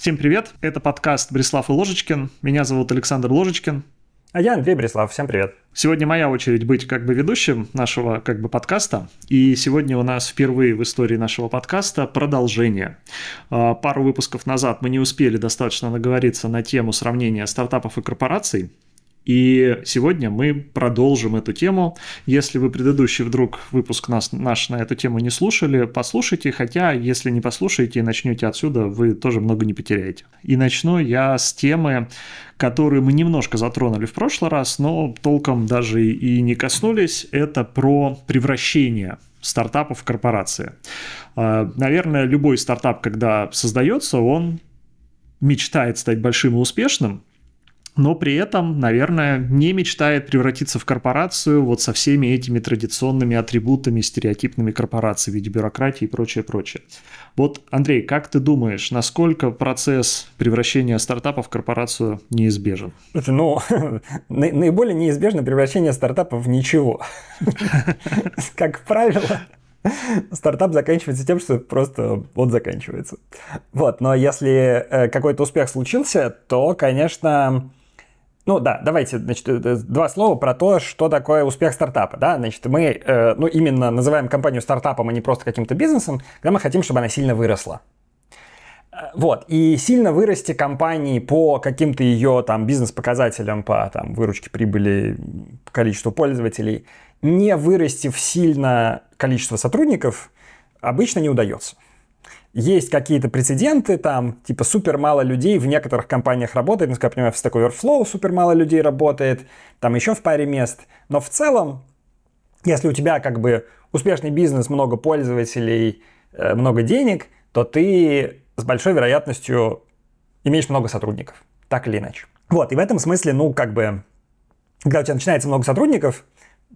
Всем привет, это подкаст «Брислав и Ложечкин». Меня зовут Александр Ложечкин. А я Андрей Брислав, всем привет. Сегодня моя очередь быть как бы ведущим нашего как бы подкаста. И сегодня у нас впервые в истории нашего подкаста продолжение. А, пару выпусков назад мы не успели достаточно наговориться на тему сравнения стартапов и корпораций. И сегодня мы продолжим эту тему. Если вы предыдущий вдруг выпуск нас, наш на эту тему не слушали, послушайте, хотя если не послушаете и начнете отсюда, вы тоже много не потеряете. И начну я с темы, которую мы немножко затронули в прошлый раз, но толком даже и не коснулись. Это про превращение стартапов в корпорации. А, наверное, любой стартап, когда создается, он мечтает стать большим и успешным, но при этом, наверное, не мечтает превратиться в корпорацию вот со всеми этими традиционными атрибутами, стереотипными корпораций в виде бюрократии и прочее, прочее. Вот, Андрей, как ты думаешь, насколько процесс превращения стартапа в корпорацию неизбежен? Это, ну, наиболее неизбежно превращение стартапа в ничего. Как правило, стартап заканчивается тем, что просто он заканчивается. Вот, но если э, какой-то успех случился, то, конечно, ну да, давайте, значит, э, э, два слова про то, что такое успех стартапа. Да? Значит, мы, э, ну, именно называем компанию стартапом, а не просто каким-то бизнесом, когда мы хотим, чтобы она сильно выросла. Э, вот, и сильно вырасти компании по каким-то ее там бизнес-показателям, по там выручке прибыли, количеству пользователей, не вырастив сильно количество сотрудников, обычно не удается. Есть какие-то прецеденты, там, типа, супер мало людей в некоторых компаниях работает, насколько я понимаю, в Stack Overflow супер мало людей работает, там еще в паре мест. Но в целом, если у тебя как бы успешный бизнес, много пользователей, э, много денег, то ты с большой вероятностью имеешь много сотрудников, так или иначе. Вот, и в этом смысле, ну, как бы, когда у тебя начинается много сотрудников,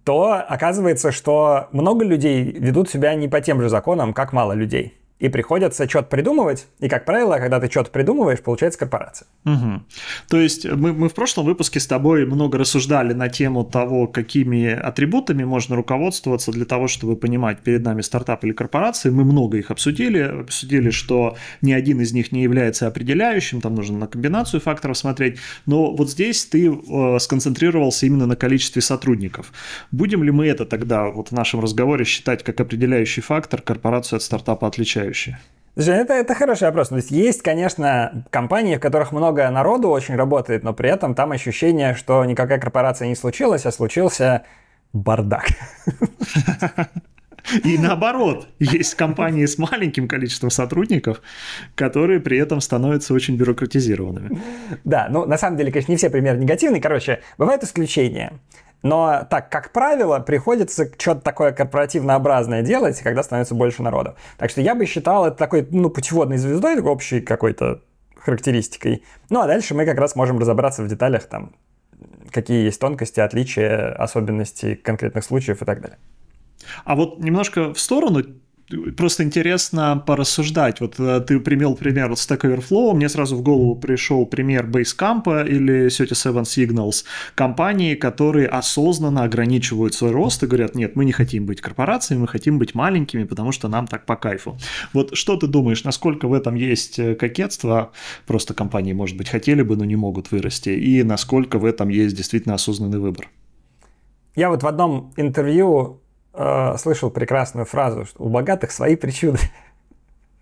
то оказывается, что много людей ведут себя не по тем же законам, как мало людей и приходится что-то придумывать. И, как правило, когда ты что-то придумываешь, получается корпорация. Угу. То есть мы, мы в прошлом выпуске с тобой много рассуждали на тему того, какими атрибутами можно руководствоваться для того, чтобы понимать, перед нами стартап или корпорация. Мы много их обсудили. Обсудили, что ни один из них не является определяющим, там нужно на комбинацию факторов смотреть. Но вот здесь ты э, сконцентрировался именно на количестве сотрудников. Будем ли мы это тогда вот в нашем разговоре считать как определяющий фактор, корпорацию от стартапа отличать? составляющие? Ну это, это хороший вопрос. То есть есть, конечно, компании, в которых много народу очень работает, но при этом там ощущение, что никакая корпорация не случилась, а случился бардак. И наоборот, есть компании с маленьким количеством сотрудников, которые при этом становятся очень бюрократизированными. Да, ну на самом деле, конечно, не все примеры негативные. Короче, бывают исключения. Но так, как правило, приходится что-то такое корпоративнообразное делать, когда становится больше народу. Так что я бы считал это такой, ну, путеводной звездой, общей какой-то характеристикой. Ну, а дальше мы как раз можем разобраться в деталях, там, какие есть тонкости, отличия, особенности конкретных случаев и так далее. А вот немножко в сторону просто интересно порассуждать. Вот э, ты примел пример вот Stack Overflow, мне сразу в голову пришел пример Basecamp или 37 Signals, компании, которые осознанно ограничивают свой рост и говорят, нет, мы не хотим быть корпорацией, мы хотим быть маленькими, потому что нам так по кайфу. Вот что ты думаешь, насколько в этом есть э, кокетство? Просто компании, может быть, хотели бы, но не могут вырасти. И насколько в этом есть действительно осознанный выбор? Я вот в одном интервью Э, слышал прекрасную фразу, что у богатых свои причуды.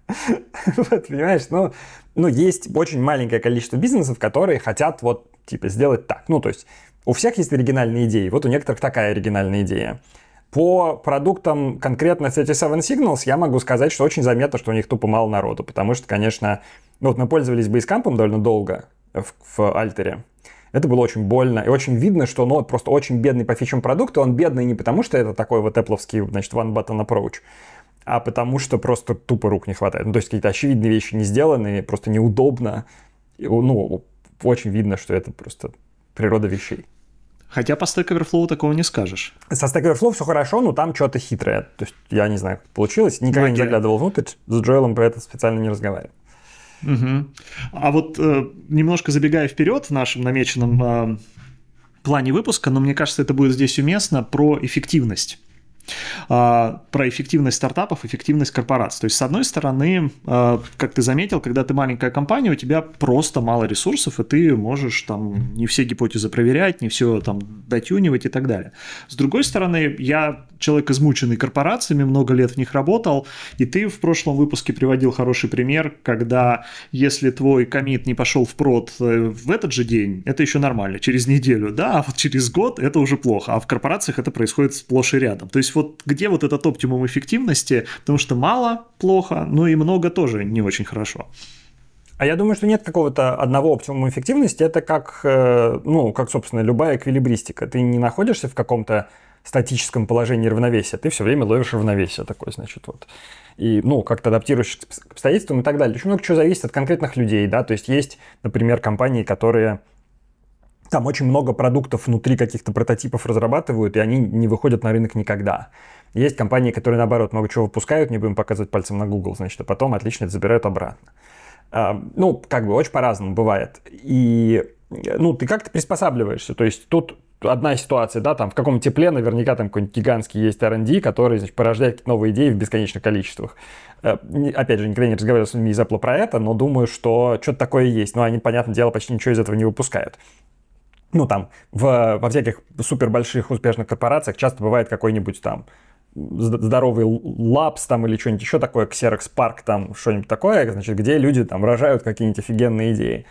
Вот, понимаешь, ну, ну, есть очень маленькое количество бизнесов, которые хотят вот, типа, сделать так. Ну, то есть, у всех есть оригинальные идеи, вот у некоторых такая оригинальная идея. По продуктам конкретно 37 Signals я могу сказать, что очень заметно, что у них тупо мало народу, потому что, конечно, ну вот мы пользовались Basecamp довольно долго в, в Альтере, это было очень больно. И очень видно, что он просто очень бедный по фичам продукт. И он бедный не потому, что это такой вот Apple, значит, one button approach, а потому что просто тупо рук не хватает. Ну, то есть какие-то очевидные вещи не сделаны, просто неудобно. И, ну, очень видно, что это просто природа вещей. Хотя по Stack Overflow такого не скажешь. Со Stack Overflow все хорошо, но там что-то хитрое. То есть я не знаю, как получилось. Никогда Магия. Ну, не заглядывал внутрь. С Джоэлом про это специально не разговаривал. Угу. А вот э, немножко забегая вперед в нашем намеченном э, плане выпуска, но мне кажется, это будет здесь уместно про эффективность. А, про эффективность стартапов, эффективность корпораций. То есть, с одной стороны, а, как ты заметил, когда ты маленькая компания, у тебя просто мало ресурсов, и ты можешь там не все гипотезы проверять, не все там дотюнивать и так далее. С другой стороны, я человек, измученный корпорациями, много лет в них работал, и ты в прошлом выпуске приводил хороший пример, когда если твой комит не пошел в прод э, в этот же день, это еще нормально, через неделю, да, а вот через год это уже плохо, а в корпорациях это происходит сплошь и рядом. То есть есть вот где вот этот оптимум эффективности, потому что мало плохо, но и много тоже не очень хорошо. А я думаю, что нет какого-то одного оптимума эффективности. Это как, э, ну, как, собственно, любая эквилибристика. Ты не находишься в каком-то статическом положении равновесия, ты все время ловишь равновесие такое, значит, вот. И, ну, как-то адаптируешься к обстоятельствам и так далее. Очень много чего зависит от конкретных людей, да, то есть есть, например, компании, которые там очень много продуктов внутри каких-то прототипов разрабатывают, и они не выходят на рынок никогда. Есть компании, которые, наоборот, много чего выпускают, не будем показывать пальцем на Google, значит, а потом отлично это забирают обратно. А, ну, как бы, очень по-разному бывает. И, ну, ты как-то приспосабливаешься. То есть тут одна ситуация, да, там в каком тепле наверняка там какой-нибудь гигантский есть R&D, который, значит, порождает новые идеи в бесконечных количествах. Э, опять же, никогда не разговаривал с людьми из Apple про это, но думаю, что что-то такое есть. Но ну, они, понятное дело, почти ничего из этого не выпускают ну, там, в, во всяких супер больших успешных корпорациях часто бывает какой-нибудь там здоровый лапс там или что-нибудь еще такое, Xerox Парк там, что-нибудь такое, значит, где люди там рожают какие-нибудь офигенные идеи.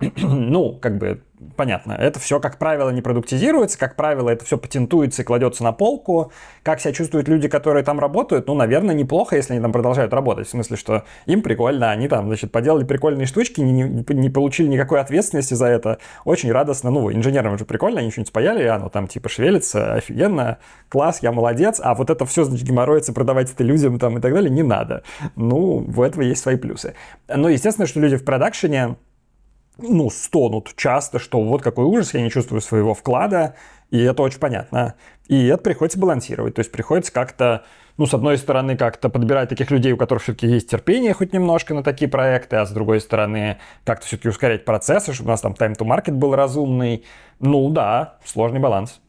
ну, как бы, понятно, это все, как правило, не продуктизируется, как правило, это все патентуется и кладется на полку. Как себя чувствуют люди, которые там работают? Ну, наверное, неплохо, если они там продолжают работать. В смысле, что им прикольно, они там, значит, поделали прикольные штучки, не, не, не получили никакой ответственности за это. Очень радостно, ну, инженерам уже прикольно, они что-нибудь спаяли, оно а, ну, там типа шевелится, офигенно, класс, я молодец. А вот это все, значит, геморроится, продавать это людям там и так далее, не надо. Ну, у этого есть свои плюсы. Но, естественно, что люди в продакшене ну, стонут часто, что вот какой ужас, я не чувствую своего вклада, и это очень понятно. И это приходится балансировать, то есть приходится как-то, ну, с одной стороны, как-то подбирать таких людей, у которых все-таки есть терпение хоть немножко на такие проекты, а с другой стороны, как-то все-таки ускорять процессы, чтобы у нас там time-to-market был разумный. Ну да, сложный баланс.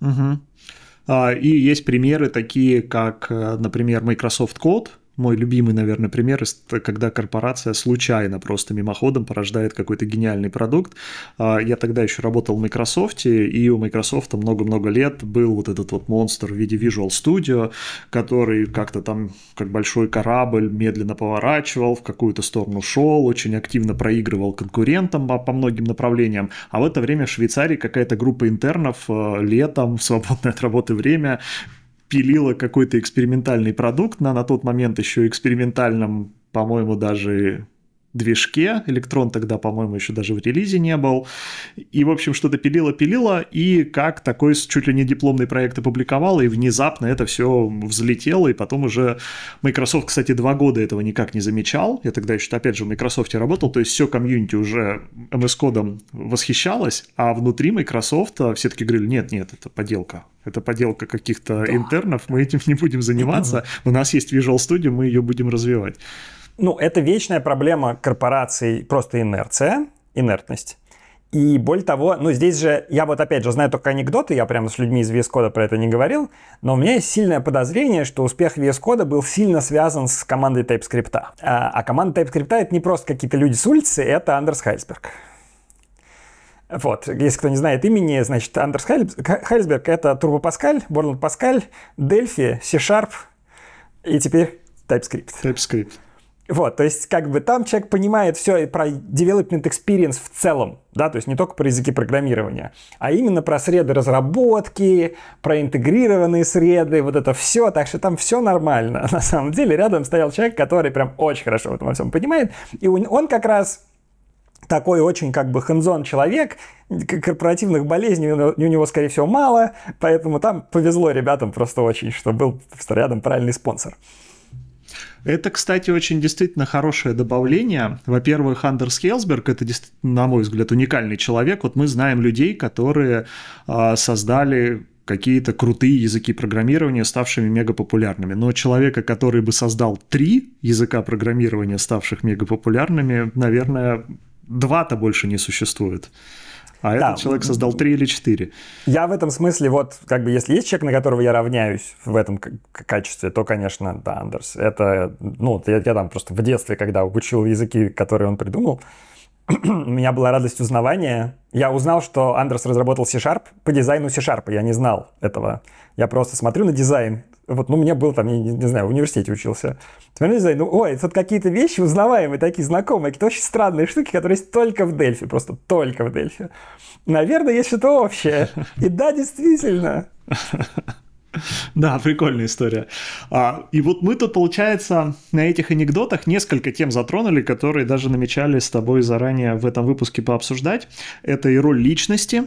Угу. И есть примеры такие, как, э, например, Microsoft Code, мой любимый, наверное, пример, когда корпорация случайно просто мимоходом порождает какой-то гениальный продукт. А, я тогда еще работал в Microsoft, и у Microsoft много-много лет был вот этот вот монстр в виде Visual Studio, который как-то там, как большой корабль, медленно поворачивал, в какую-то сторону шел, очень активно проигрывал конкурентам по, многим направлениям. А в это время в Швейцарии какая-то группа интернов э, летом в свободное от работы время пилила какой-то экспериментальный продукт на, на тот момент еще экспериментальном, по-моему, даже движке. Электрон тогда, по-моему, еще даже в релизе не был. И, в общем, что-то пилило пилило и как такой чуть ли не дипломный проект опубликовала, и внезапно это все взлетело, и потом уже Microsoft, кстати, два года этого никак не замечал. Я тогда еще, опять же, в Microsoft работал, то есть все комьюнити уже MS-кодом восхищалось, а внутри Microsoft все-таки говорили, нет-нет, это поделка, это поделка каких-то да. интернов, мы этим не будем заниматься, у нас есть Visual Studio, мы ее будем развивать ну, это вечная проблема корпораций, просто инерция, инертность. И более того, ну здесь же, я вот опять же знаю только анекдоты, я прямо с людьми из VS Code про это не говорил, но у меня есть сильное подозрение, что успех VS Code был сильно связан с командой TypeScript. А, а команда TypeScript это не просто какие-то люди с улицы, это Андерс Хайльсберг. Вот, если кто не знает имени, значит, Андерс Хайльсберг — это Турбо Паскаль, Борланд Паскаль, Дельфи, C-Sharp и теперь TypeScript. TypeScript. Вот, то есть как бы там человек понимает все про development experience в целом, да, то есть не только про языки программирования, а именно про среды разработки, про интегрированные среды, вот это все, так что там все нормально. На самом деле рядом стоял человек, который прям очень хорошо в этом во всем понимает, и он как раз такой очень как бы хэнзон человек, корпоративных болезней у него, скорее всего, мало, поэтому там повезло ребятам просто очень, что был рядом правильный спонсор. Это, кстати, очень действительно хорошее добавление. Во-первых, Андерс Хелсберг — это, на мой взгляд, уникальный человек. Вот мы знаем людей, которые а, создали какие-то крутые языки программирования, ставшими мегапопулярными. Но человека, который бы создал три языка программирования, ставших мегапопулярными, наверное, два-то больше не существует а да. этот человек создал три или четыре. Я в этом смысле, вот, как бы, если есть человек, на которого я равняюсь в этом качестве, то, конечно, да, Андерс. Это, ну, я, я там просто в детстве, когда учил языки, которые он придумал, у меня была радость узнавания. Я узнал, что Андерс разработал C-Sharp по дизайну C-Sharp. Я не знал этого. Я просто смотрю на дизайн вот, ну, у меня был там, я не, не знаю, в университете учился. Смотрю, знаю, ну, ой, тут какие-то вещи узнаваемые, такие знакомые, какие-то очень странные штуки, которые есть только в Дельфи, просто только в Дельфи. Наверное, есть что-то общее. И да, действительно. Да, прикольная история. А, и вот мы тут, получается, на этих анекдотах несколько тем затронули, которые даже намечали с тобой заранее в этом выпуске пообсуждать. Это и роль личности,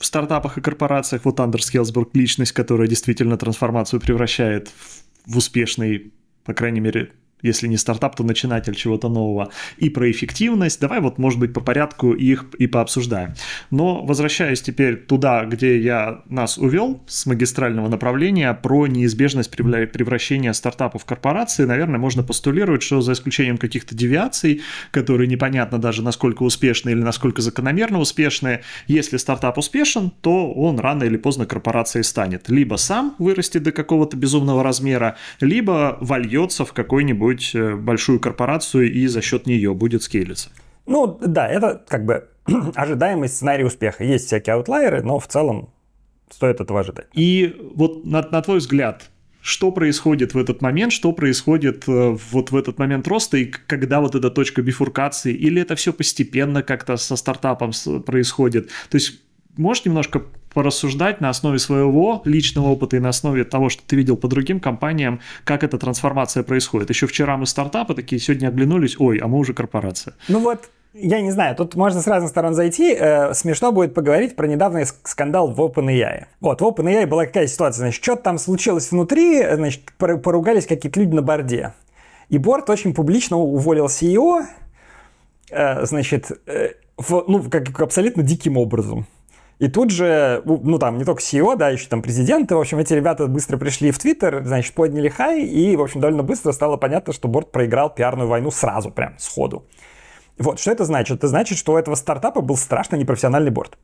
в стартапах и корпорациях. Вот Андерс Хелсбург — личность, которая действительно трансформацию превращает в, в успешный, по крайней мере, если не стартап, то начинатель чего-то нового, и про эффективность. Давай вот, может быть, по порядку их и пообсуждаем. Но возвращаясь теперь туда, где я нас увел с магистрального направления про неизбежность превращения стартапов в корпорации, наверное, можно постулировать, что за исключением каких-то девиаций, которые непонятно даже насколько успешны или насколько закономерно успешны, если стартап успешен, то он рано или поздно корпорацией станет. Либо сам вырастет до какого-то безумного размера, либо вольется в какой-нибудь какую-нибудь э, большую корпорацию и за счет нее будет скейлиться. Ну да, это как бы ожидаемый сценарий успеха. Есть всякие аутлайеры, но в целом стоит этого ожидать. И вот на, на твой взгляд, что происходит в этот момент, что происходит э, вот в этот момент роста и когда вот эта точка бифуркации, или это все постепенно как-то со стартапом происходит? То есть можешь немножко порассуждать на основе своего личного опыта и на основе того, что ты видел по другим компаниям, как эта трансформация происходит. Еще вчера мы стартапы такие, сегодня оглянулись, ой, а мы уже корпорация. Ну вот, я не знаю, тут можно с разных сторон зайти. Э, смешно будет поговорить про недавний скандал в OpenAI. Вот, в OpenAI была какая ситуация, значит, что-то там случилось внутри, значит, поругались какие-то люди на борде. И борт очень публично уволил CEO, э, значит, э, в, ну, как абсолютно диким образом. И тут же, ну, ну там не только CEO, да, еще там президенты, в общем, эти ребята быстро пришли в Твиттер, значит, подняли хай, и, в общем, довольно быстро стало понятно, что Борт проиграл пиарную войну сразу, прям, сходу. Вот, что это значит? Это значит, что у этого стартапа был страшно непрофессиональный борт.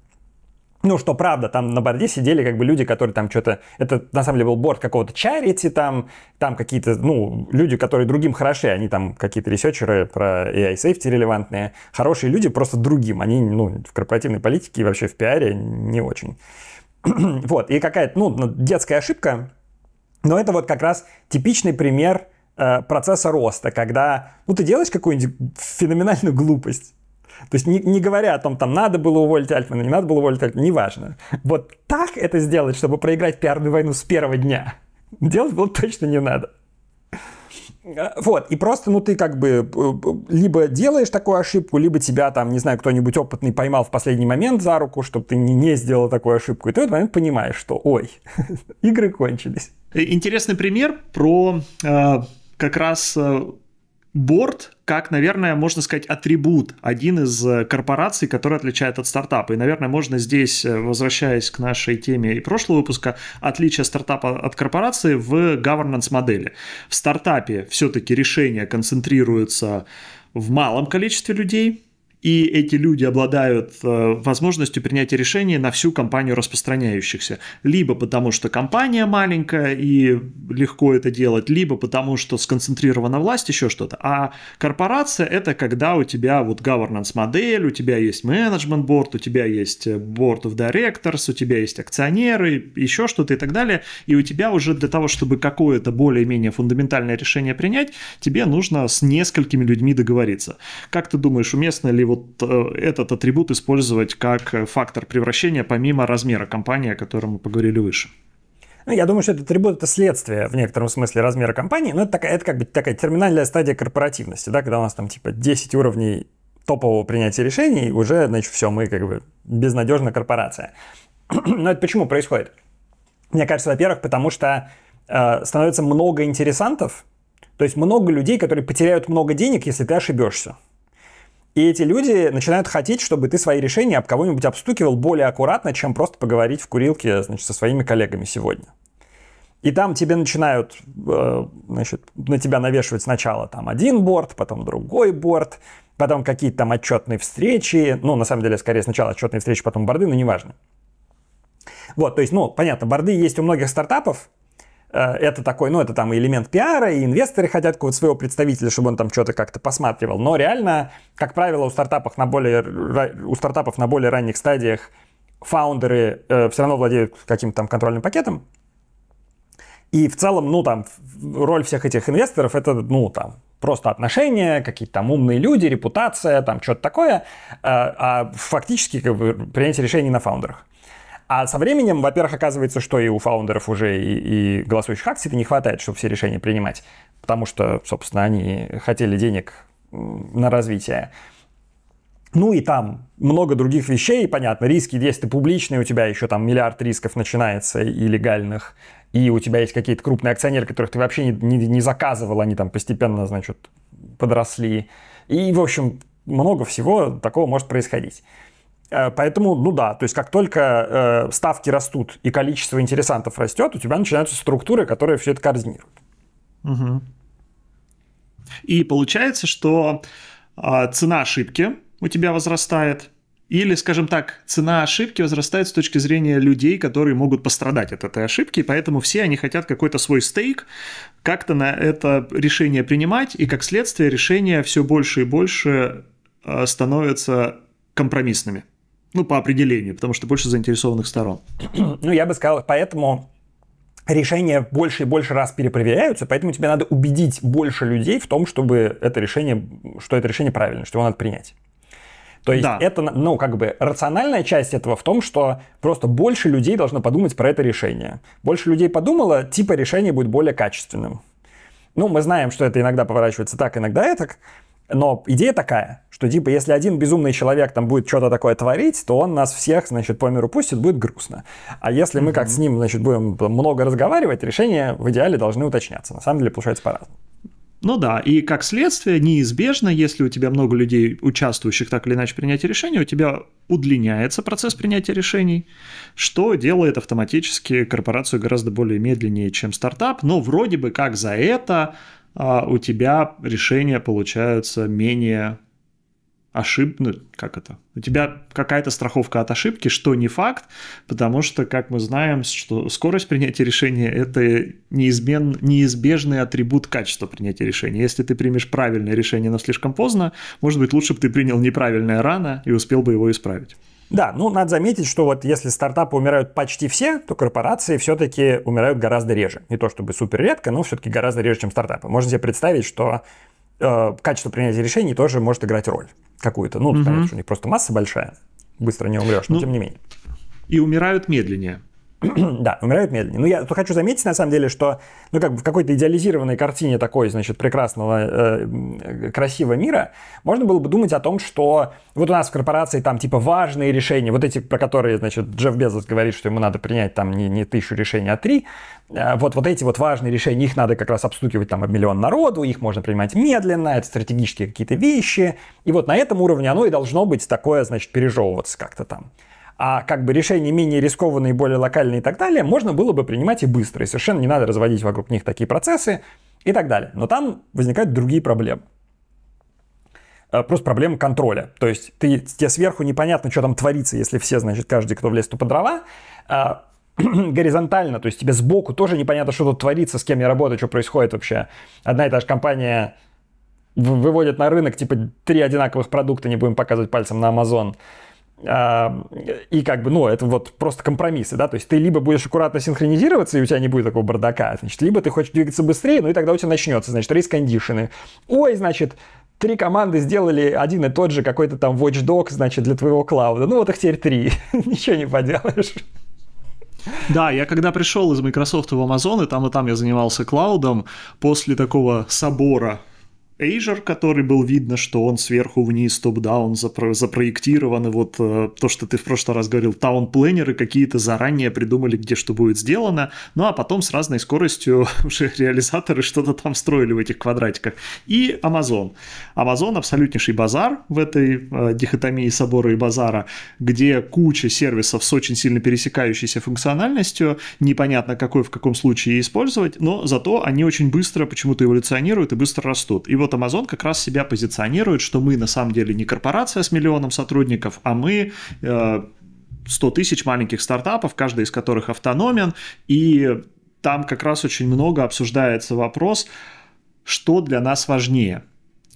Ну, что правда, там на борде сидели как бы люди, которые там что-то... Это, на самом деле, был борт какого-то чарити, там, там какие-то, ну, люди, которые другим хороши, они там какие-то ресерчеры про AI safety релевантные. Хорошие люди просто другим, они, ну, в корпоративной политике и вообще в пиаре не очень. вот, и какая-то, ну, ну, детская ошибка, но это вот как раз типичный пример э, процесса роста, когда, ну, ты делаешь какую-нибудь феноменальную глупость, то есть не, не говоря о том, там надо было уволить Альтмана, не надо было уволить Альтмана, неважно. Вот так это сделать, чтобы проиграть пиарную войну с первого дня, делать было точно не надо. А, вот, и просто, ну, ты как бы э, э, либо делаешь такую ошибку, либо тебя там, не знаю, кто-нибудь опытный поймал в последний момент за руку, чтобы ты не сделал такую ошибку, и ты в этот момент понимаешь, что, ой, игры кончились. Э, интересный пример про э, как раз Борт, как, наверное, можно сказать, атрибут, один из э, корпораций, который отличает от стартапа. И, наверное, можно здесь, э, возвращаясь к нашей теме и прошлого выпуска, отличие стартапа от корпорации в governance модели. В стартапе все-таки решения концентрируются в малом количестве людей, и эти люди обладают э, возможностью принятия решений на всю компанию распространяющихся. Либо потому, что компания маленькая и легко это делать, либо потому, что сконцентрирована власть, еще что-то. А корпорация — это когда у тебя вот governance модель, у тебя есть менеджмент борд, у тебя есть э, board of directors, у тебя есть акционеры, еще что-то и так далее. И у тебя уже для того, чтобы какое-то более-менее фундаментальное решение принять, тебе нужно с несколькими людьми договориться. Как ты думаешь, уместно ли вот э, этот атрибут использовать как э, фактор превращения помимо размера компании, о котором мы поговорили выше. Ну, я думаю, что этот атрибут – это следствие в некотором смысле размера компании, но это, такая, это как бы такая терминальная стадия корпоративности, да, когда у нас там типа 10 уровней топового принятия решений, уже, значит, все, мы как бы безнадежная корпорация. но это почему происходит? Мне кажется, во-первых, потому что э, становится много интересантов, то есть много людей, которые потеряют много денег, если ты ошибешься. И эти люди начинают хотеть, чтобы ты свои решения об кого-нибудь обстукивал более аккуратно, чем просто поговорить в курилке значит, со своими коллегами сегодня. И там тебе начинают э, значит, на тебя навешивать сначала там один борт, потом другой борт, потом какие-то там отчетные встречи. Ну, на самом деле, скорее сначала отчетные встречи, потом борды, но неважно. Вот, то есть, ну, понятно, борды есть у многих стартапов, Э, это такой, ну, это там и элемент пиара, и инвесторы хотят какого-то своего представителя, чтобы он там что-то как-то посматривал. Но реально, как правило, у стартапов на более, у стартапов на более ранних стадиях фаундеры э, все равно владеют каким-то там контрольным пакетом. И в целом, ну, там, роль всех этих инвесторов это, ну, там, просто отношения, какие-то там умные люди, репутация, там, что-то такое. А, а фактически, как бы, принятие решений на фаундерах. А со временем, во-первых, оказывается, что и у фаундеров уже и, и голосующих акций не хватает, чтобы все решения принимать, потому что, собственно, они хотели денег на развитие. Ну и там много других вещей, понятно, риски есть, ты публичный, у тебя еще там миллиард рисков начинается и легальных, и у тебя есть какие-то крупные акционеры, которых ты вообще не, не, не заказывал, они там постепенно, значит, подросли. И, в общем, много всего такого может происходить. Э, поэтому, ну да, то есть как только э, ставки растут и количество интересантов растет, у тебя начинаются структуры, которые все это координируют. Угу. И получается, что э, цена ошибки у тебя возрастает, или, скажем так, цена ошибки возрастает с точки зрения людей, которые могут пострадать от этой ошибки, поэтому все они хотят какой-то свой стейк, как-то на это решение принимать, и как следствие решения все больше и больше э, становятся компромиссными. Ну, по определению, потому что больше заинтересованных сторон. Ну, я бы сказал, поэтому решения больше и больше раз перепроверяются, поэтому тебе надо убедить больше людей в том, чтобы это решение, что это решение правильно, что его надо принять. То есть да. это, ну, как бы рациональная часть этого в том, что просто больше людей должно подумать про это решение. Больше людей подумало, типа решение будет более качественным. Ну, мы знаем, что это иногда поворачивается так, иногда это, но идея такая что типа если один безумный человек там будет что-то такое творить, то он нас всех, значит, по миру пустит, будет грустно. А если мы как с ним, значит, будем много разговаривать, решения в идеале должны уточняться. На самом деле получается по-разному. Ну да, и как следствие неизбежно, если у тебя много людей, участвующих так или иначе в принятии решения, у тебя удлиняется процесс принятия решений, что делает автоматически корпорацию гораздо более медленнее, чем стартап, но вроде бы как за это а, у тебя решения получаются менее ошиб... ну, как это, у тебя какая-то страховка от ошибки, что не факт, потому что, как мы знаем, что скорость принятия решения – это неизмен... неизбежный атрибут качества принятия решения. Если ты примешь правильное решение, но слишком поздно, может быть, лучше бы ты принял неправильное рано и успел бы его исправить. Да, ну надо заметить, что вот если стартапы умирают почти все, то корпорации все-таки умирают гораздо реже. Не то чтобы супер редко, но все-таки гораздо реже, чем стартапы. Можно себе представить, что Э, качество принятия решений тоже может играть роль какую-то. Ну, угу. понятно, что у них просто масса большая, быстро не умрешь, но ну, тем не менее. И умирают медленнее. да, умирают медленнее. Ну, я хочу заметить, на самом деле, что, ну, как бы в какой-то идеализированной картине такой, значит, прекрасного, э, красивого мира, можно было бы думать о том, что вот у нас в корпорации там, типа, важные решения, вот эти, про которые, значит, Джефф Безос говорит, что ему надо принять там не, не тысячу решений, а три, э, вот, вот эти вот важные решения, их надо как раз обстукивать там миллион народу, их можно принимать медленно, это стратегические какие-то вещи, и вот на этом уровне оно и должно быть такое, значит, пережевываться как-то там а как бы решения менее рискованные, более локальные и так далее, можно было бы принимать и быстро, и совершенно не надо разводить вокруг них такие процессы и так далее. Но там возникают другие проблемы. Э, просто проблема контроля. То есть ты, тебе сверху непонятно, что там творится, если все, значит, каждый, кто влез, то по дрова а, горизонтально, то есть тебе сбоку тоже непонятно, что тут творится, с кем я работаю, что происходит вообще. Одна и та же компания выводит на рынок типа три одинаковых продукта, не будем показывать пальцем на Amazon и как бы, ну, это вот просто компромиссы, да, то есть ты либо будешь аккуратно синхронизироваться, и у тебя не будет такого бардака, значит, либо ты хочешь двигаться быстрее, ну и тогда у тебя начнется, значит, рейс-кондишены. Ой, значит, три команды сделали один и тот же какой-то там Watchdog, значит, для твоего клауда. Ну, вот их теперь три. Ничего не поделаешь. Да, я когда пришел из Microsoft в Amazon, и там и там я занимался клаудом, после такого собора Azure, который был видно, что он сверху вниз, топ-даун, запро- запроектирован, и вот э, то, что ты в прошлый раз говорил, таун-пленеры какие-то заранее придумали, где что будет сделано, ну а потом с разной скоростью уже реализаторы что-то там строили в этих квадратиках. И Amazon. Amazon абсолютнейший базар в этой э, дихотомии собора и базара, где куча сервисов с очень сильно пересекающейся функциональностью, непонятно какой в каком случае использовать, но зато они очень быстро почему-то эволюционируют и быстро растут. И вот вот Amazon как раз себя позиционирует, что мы на самом деле не корпорация с миллионом сотрудников, а мы 100 э, тысяч маленьких стартапов, каждый из которых автономен, и там как раз очень много обсуждается вопрос, что для нас важнее.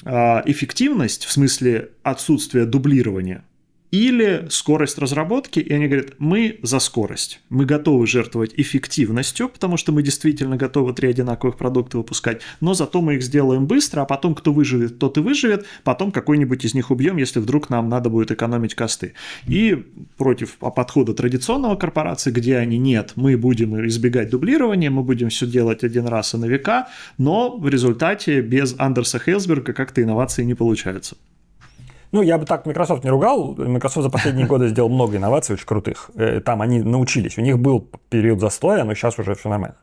Э, эффективность, в смысле отсутствие дублирования, или скорость разработки, и они говорят, мы за скорость, мы готовы жертвовать эффективностью, потому что мы действительно готовы три одинаковых продукта выпускать, но зато мы их сделаем быстро, а потом кто выживет, тот и выживет, потом какой-нибудь из них убьем, если вдруг нам надо будет экономить косты. И против а, подхода традиционного корпорации, где они нет, мы будем избегать дублирования, мы будем все делать один раз и на века, но в результате без Андерса Хелсберга как-то инновации не получаются. Ну, я бы так Microsoft не ругал. Microsoft за последние годы сделал много инноваций очень крутых. Э, там они научились. У них был период застоя, но сейчас уже все нормально.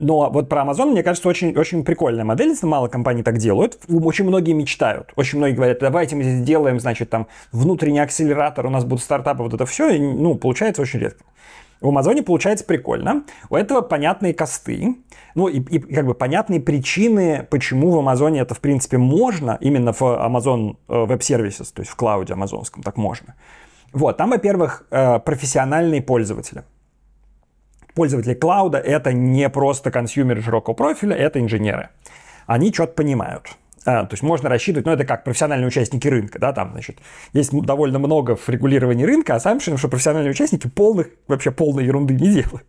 Но вот про Amazon, мне кажется, очень, очень прикольная модель. Мало компаний так делают. Очень многие мечтают. Очень многие говорят, давайте мы здесь сделаем, значит, там, внутренний акселератор, у нас будут стартапы, вот это все. И, ну, получается очень редко. В Амазоне получается прикольно. У этого понятные косты, ну и, и как бы понятные причины, почему в Амазоне это в принципе можно, именно в Amazon Web э, Services, то есть в клауде амазонском так можно. Вот, там, во-первых, э, профессиональные пользователи. Пользователи клауда — это не просто консюмеры широкого профиля, это инженеры. Они что-то понимают — а, то есть можно рассчитывать, ну это как профессиональные участники рынка, да, там, значит, есть довольно много в регулировании рынка, а сам что профессиональные участники полных, вообще полной ерунды не делают.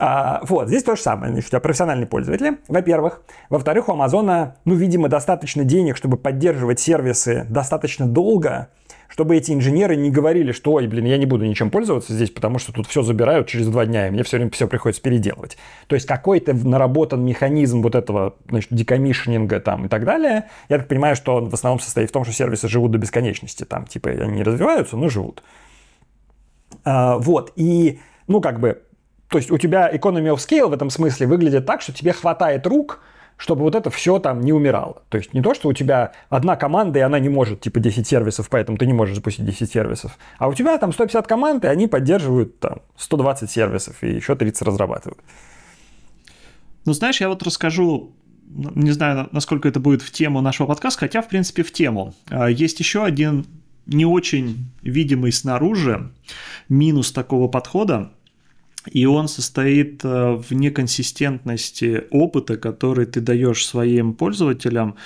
А, вот, здесь то же самое. Значит, у тебя профессиональные пользователи, во-первых. Во-вторых, у Амазона, ну, видимо, достаточно денег, чтобы поддерживать сервисы достаточно долго, чтобы эти инженеры не говорили, что, ой, блин, я не буду ничем пользоваться здесь, потому что тут все забирают через два дня, и мне все время все приходится переделывать. То есть какой-то наработан механизм вот этого, значит, декомишнинга там и так далее. Я так понимаю, что он в основном состоит в том, что сервисы живут до бесконечности, там, типа, они не развиваются, но живут. А, вот, и, ну, как бы, то есть у тебя economy of scale в этом смысле выглядит так, что тебе хватает рук, чтобы вот это все там не умирало. То есть не то, что у тебя одна команда, и она не может, типа, 10 сервисов, поэтому ты не можешь запустить 10 сервисов. А у тебя там 150 команд, и они поддерживают там 120 сервисов, и еще 30 разрабатывают. Ну, знаешь, я вот расскажу не знаю, насколько это будет в тему нашего подкаста, хотя, в принципе, в тему. А, есть еще один не очень видимый снаружи минус такого подхода. И он состоит э, в неконсистентности опыта, который ты даешь своим пользователям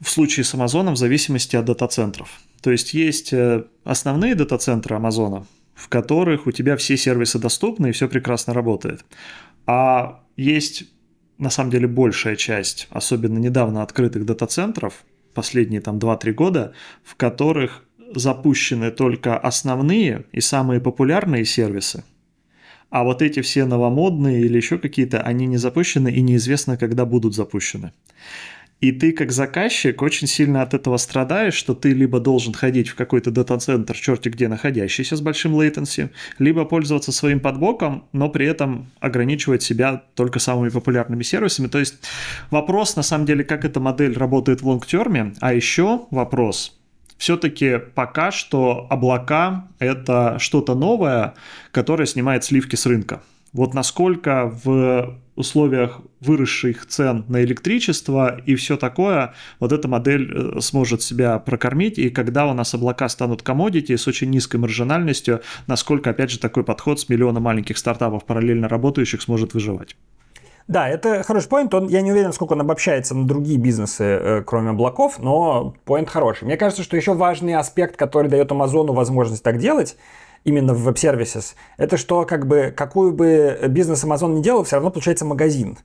в случае с Амазоном в зависимости от дата-центров. То есть есть э, основные дата-центры Амазона, в которых у тебя все сервисы доступны и все прекрасно работает. А есть на самом деле большая часть, особенно недавно открытых дата-центров, последние там 2-3 года, в которых запущены только основные и самые популярные сервисы, а вот эти все новомодные или еще какие-то, они не запущены и неизвестно, когда будут запущены. И ты как заказчик очень сильно от этого страдаешь, что ты либо должен ходить в какой-то дата-центр, черти где находящийся с большим лейтенси, либо пользоваться своим подбоком, но при этом ограничивать себя только самыми популярными сервисами. То есть вопрос, на самом деле, как эта модель работает в лонгтерме, а еще вопрос – все-таки пока что облака — это что-то новое, которое снимает сливки с рынка. Вот насколько в условиях выросших цен на электричество и все такое, вот эта модель э, сможет себя прокормить, и когда у нас облака станут комодити с очень низкой маржинальностью, насколько, опять же, такой подход с миллиона маленьких стартапов, параллельно работающих, сможет выживать. Да, это хороший поинт. Он, я не уверен, сколько он обобщается на другие бизнесы, э, кроме облаков, но поинт хороший. Мне кажется, что еще важный аспект, который дает Амазону возможность так делать, именно в веб-сервисес, это что как бы какую бы бизнес Amazon не делал, все равно получается магазин.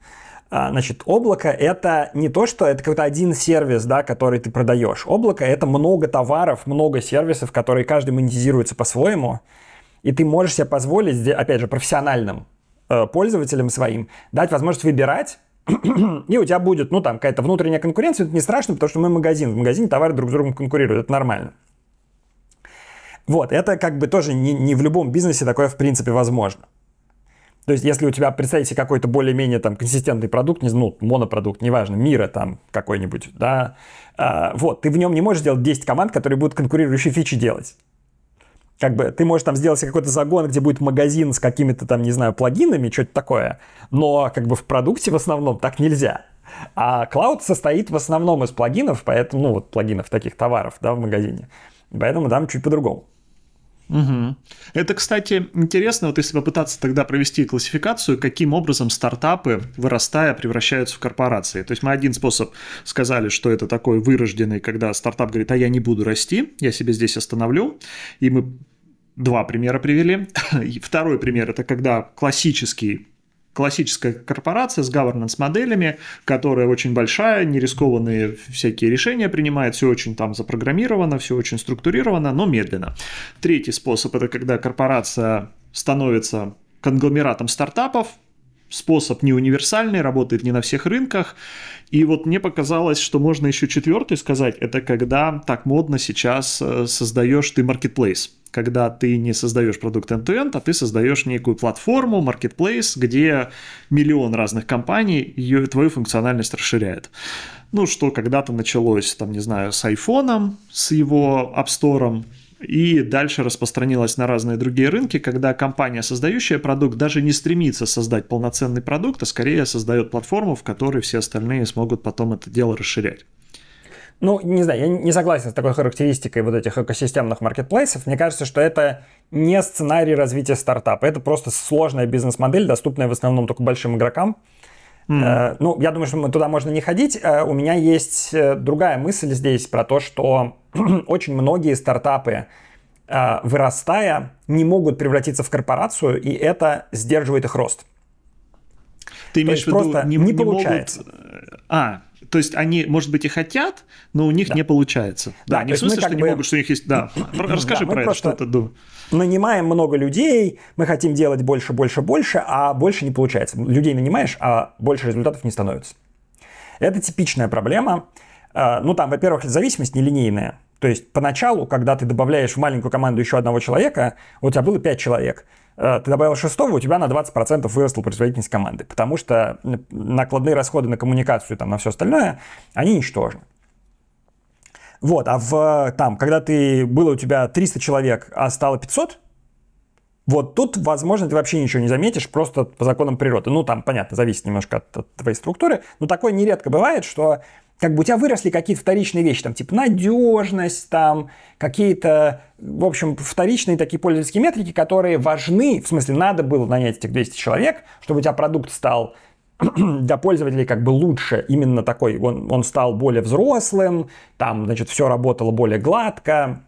А, значит, облако это не то, что это какой-то один сервис, да, который ты продаешь. Облако это много товаров, много сервисов, которые каждый монетизируется по-своему. И ты можешь себе позволить, опять же, профессиональным Э, пользователям своим дать возможность выбирать, и у тебя будет, ну, там, какая-то внутренняя конкуренция, это не страшно, потому что мы магазин, в магазине товары друг с другом конкурируют, это нормально. Вот, это как бы тоже не, не в любом бизнесе такое, в принципе, возможно. То есть, если у тебя, представьте, какой-то более-менее там консистентный продукт, не, ну, монопродукт, неважно, мира там какой-нибудь, да, а, вот, ты в нем не можешь делать 10 команд, которые будут конкурирующие фичи делать как бы ты можешь там сделать какой-то загон, где будет магазин с какими-то там, не знаю, плагинами, что-то такое, но как бы в продукте в основном так нельзя. А клауд состоит в основном из плагинов, поэтому, ну вот плагинов таких товаров, да, в магазине. Поэтому там чуть по-другому. Угу. Это, кстати, интересно, вот если попытаться тогда провести классификацию, каким образом стартапы, вырастая, превращаются в корпорации. То есть мы один способ сказали, что это такой вырожденный, когда стартап говорит, а я не буду расти, я себе здесь остановлю, и мы два примера привели. Второй пример – это когда классический классическая корпорация с governance-моделями, которая очень большая, нерискованные всякие решения принимает, все очень там запрограммировано, все очень структурировано, но медленно. Третий способ – это когда корпорация становится конгломератом стартапов, способ не универсальный, работает не на всех рынках. И вот мне показалось, что можно еще четвертый сказать, это когда так модно сейчас э, создаешь ты marketplace когда ты не создаешь продукт end-to-end, а ты создаешь некую платформу, marketplace, где миллион разных компаний ее, твою функциональность расширяет. Ну, что когда-то началось, там, не знаю, с айфоном, с его App Store, и дальше распространилось на разные другие рынки, когда компания, создающая продукт, даже не стремится создать полноценный продукт, а скорее создает платформу, в которой все остальные смогут потом это дело расширять. Ну, не знаю, я не согласен с такой характеристикой вот этих экосистемных маркетплейсов. Мне кажется, что это не сценарий развития стартапа. Это просто сложная бизнес-модель, доступная в основном только большим игрокам. Mm-hmm. Ну, я думаю, что мы туда можно не ходить. Э, у меня есть э, другая мысль здесь про то, что очень многие стартапы, вырастая, не могут превратиться в корпорацию, и это сдерживает их рост. Ты имеешь в виду, просто не, не, не получается. Могут... А, то есть они, может быть, и хотят, но у них да. не получается. Да, да не в смысле, что бы... не могут, что у них есть... Да, расскажи да, про это, что ты думаешь. Нанимаем много людей, мы хотим делать больше, больше, больше, а больше не получается. Людей нанимаешь, а больше результатов не становится. Это типичная проблема. А, ну, там, во-первых, зависимость нелинейная. То есть поначалу, когда ты добавляешь в маленькую команду еще одного человека, у тебя было 5 человек – Э, ты добавил шестого, у тебя на 20% выросла производительность команды, потому что накладные расходы на коммуникацию, там, на все остальное, они ничтожны. Вот, а в, там, когда ты, было у тебя 300 человек, а стало 500, вот тут, возможно, ты вообще ничего не заметишь, просто по законам природы. Ну, там, понятно, зависит немножко от, от твоей структуры. Но такое нередко бывает, что как бы у тебя выросли какие-то вторичные вещи, там, типа надежность, там, какие-то, в общем, вторичные такие пользовательские метрики, которые важны, в смысле, надо было нанять этих 200 человек, чтобы у тебя продукт стал для пользователей как бы лучше, именно такой, он, он стал более взрослым, там, значит, все работало более гладко,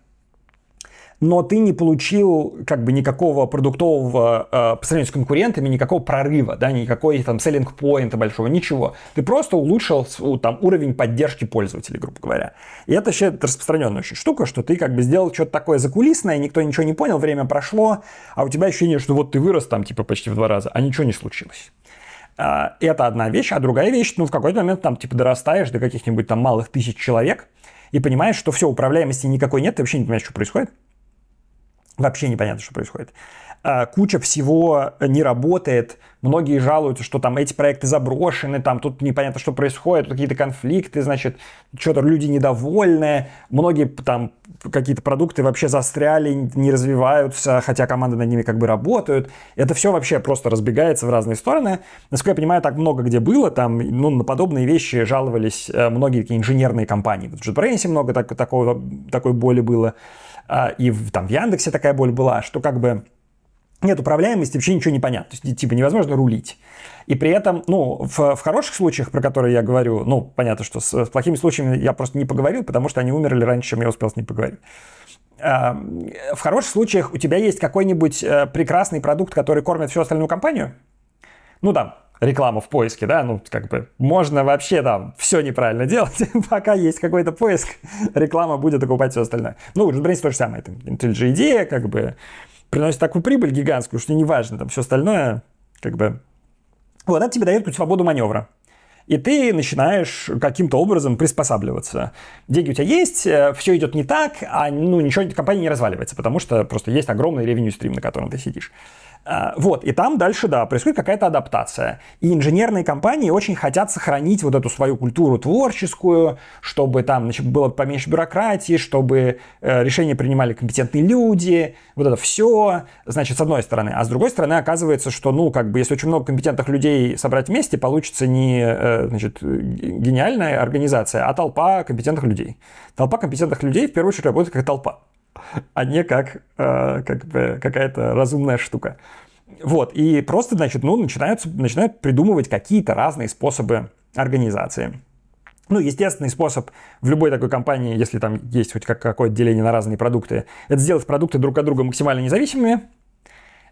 но ты не получил как бы никакого продуктового э, по сравнению с конкурентами, никакого прорыва, да, никакой там selling point большого, ничего. Ты просто улучшил там уровень поддержки пользователей, грубо говоря. И это вообще распространенная очень штука, что ты как бы сделал что-то такое закулисное, никто ничего не понял, время прошло, а у тебя ощущение, что вот ты вырос там типа почти в два раза, а ничего не случилось. А, это одна вещь, а другая вещь, ну, в какой-то момент там, типа, дорастаешь до каких-нибудь там малых тысяч человек и понимаешь, что все, управляемости никакой нет, ты вообще не понимаешь, что происходит. Вообще непонятно, что происходит. А, куча всего не работает. Многие жалуются, что там эти проекты заброшены, там тут непонятно, что происходит, какие-то конфликты, значит, что-то люди недовольны. Многие там какие-то продукты вообще застряли, не развиваются, хотя команды над ними как бы работают. Это все вообще просто разбегается в разные стороны. Насколько я понимаю, так много где было. Там, ну, на подобные вещи жаловались э, многие такие инженерные компании. В JetBrains много так, такого, такой боли было. А, и в, там в Яндексе такая боль была, что как бы нет управляемости, вообще ничего не понятно. То есть, типа, невозможно рулить. И при этом, ну, в, в хороших случаях, про которые я говорю, ну, понятно, что с, с плохими случаями я просто не поговорил, потому что они умерли раньше, чем я успел с ними поговорить. в хороших случаях у тебя есть какой-нибудь э, прекрасный продукт, который кормит всю остальную компанию. Ну, да реклама в поиске, да, ну, как бы, можно вообще там все неправильно делать, пока есть какой-то поиск, реклама будет окупать все остальное. Ну, JetBrains то же самое, там, же идея, как бы, приносит такую прибыль гигантскую, что неважно, там, все остальное, как бы, вот, это тебе дает какую-то свободу маневра. И ты начинаешь каким-то образом приспосабливаться. Деньги у тебя есть, э, все идет не так, а ну, ничего, компания не разваливается, потому что просто есть огромный ревеню стрим, на котором ты сидишь. А, вот, и там дальше, да, происходит какая-то адаптация. И инженерные компании очень хотят сохранить вот эту свою культуру творческую, чтобы там значит, было поменьше бюрократии, чтобы э, решения принимали компетентные люди, вот это все, значит, с одной стороны. А с другой стороны, оказывается, что, ну, как бы, если очень много компетентных людей собрать вместе, получится не, э, значит, гениальная организация, а толпа компетентных людей. Толпа компетентных людей, в первую очередь, работает как толпа а не как, э, как бы какая-то разумная штука. Вот, и просто, значит, ну, начинают, начинают придумывать какие-то разные способы организации. Ну, естественный способ в любой такой компании, если там есть хоть какое-то деление на разные продукты, это сделать продукты друг от друга максимально независимыми.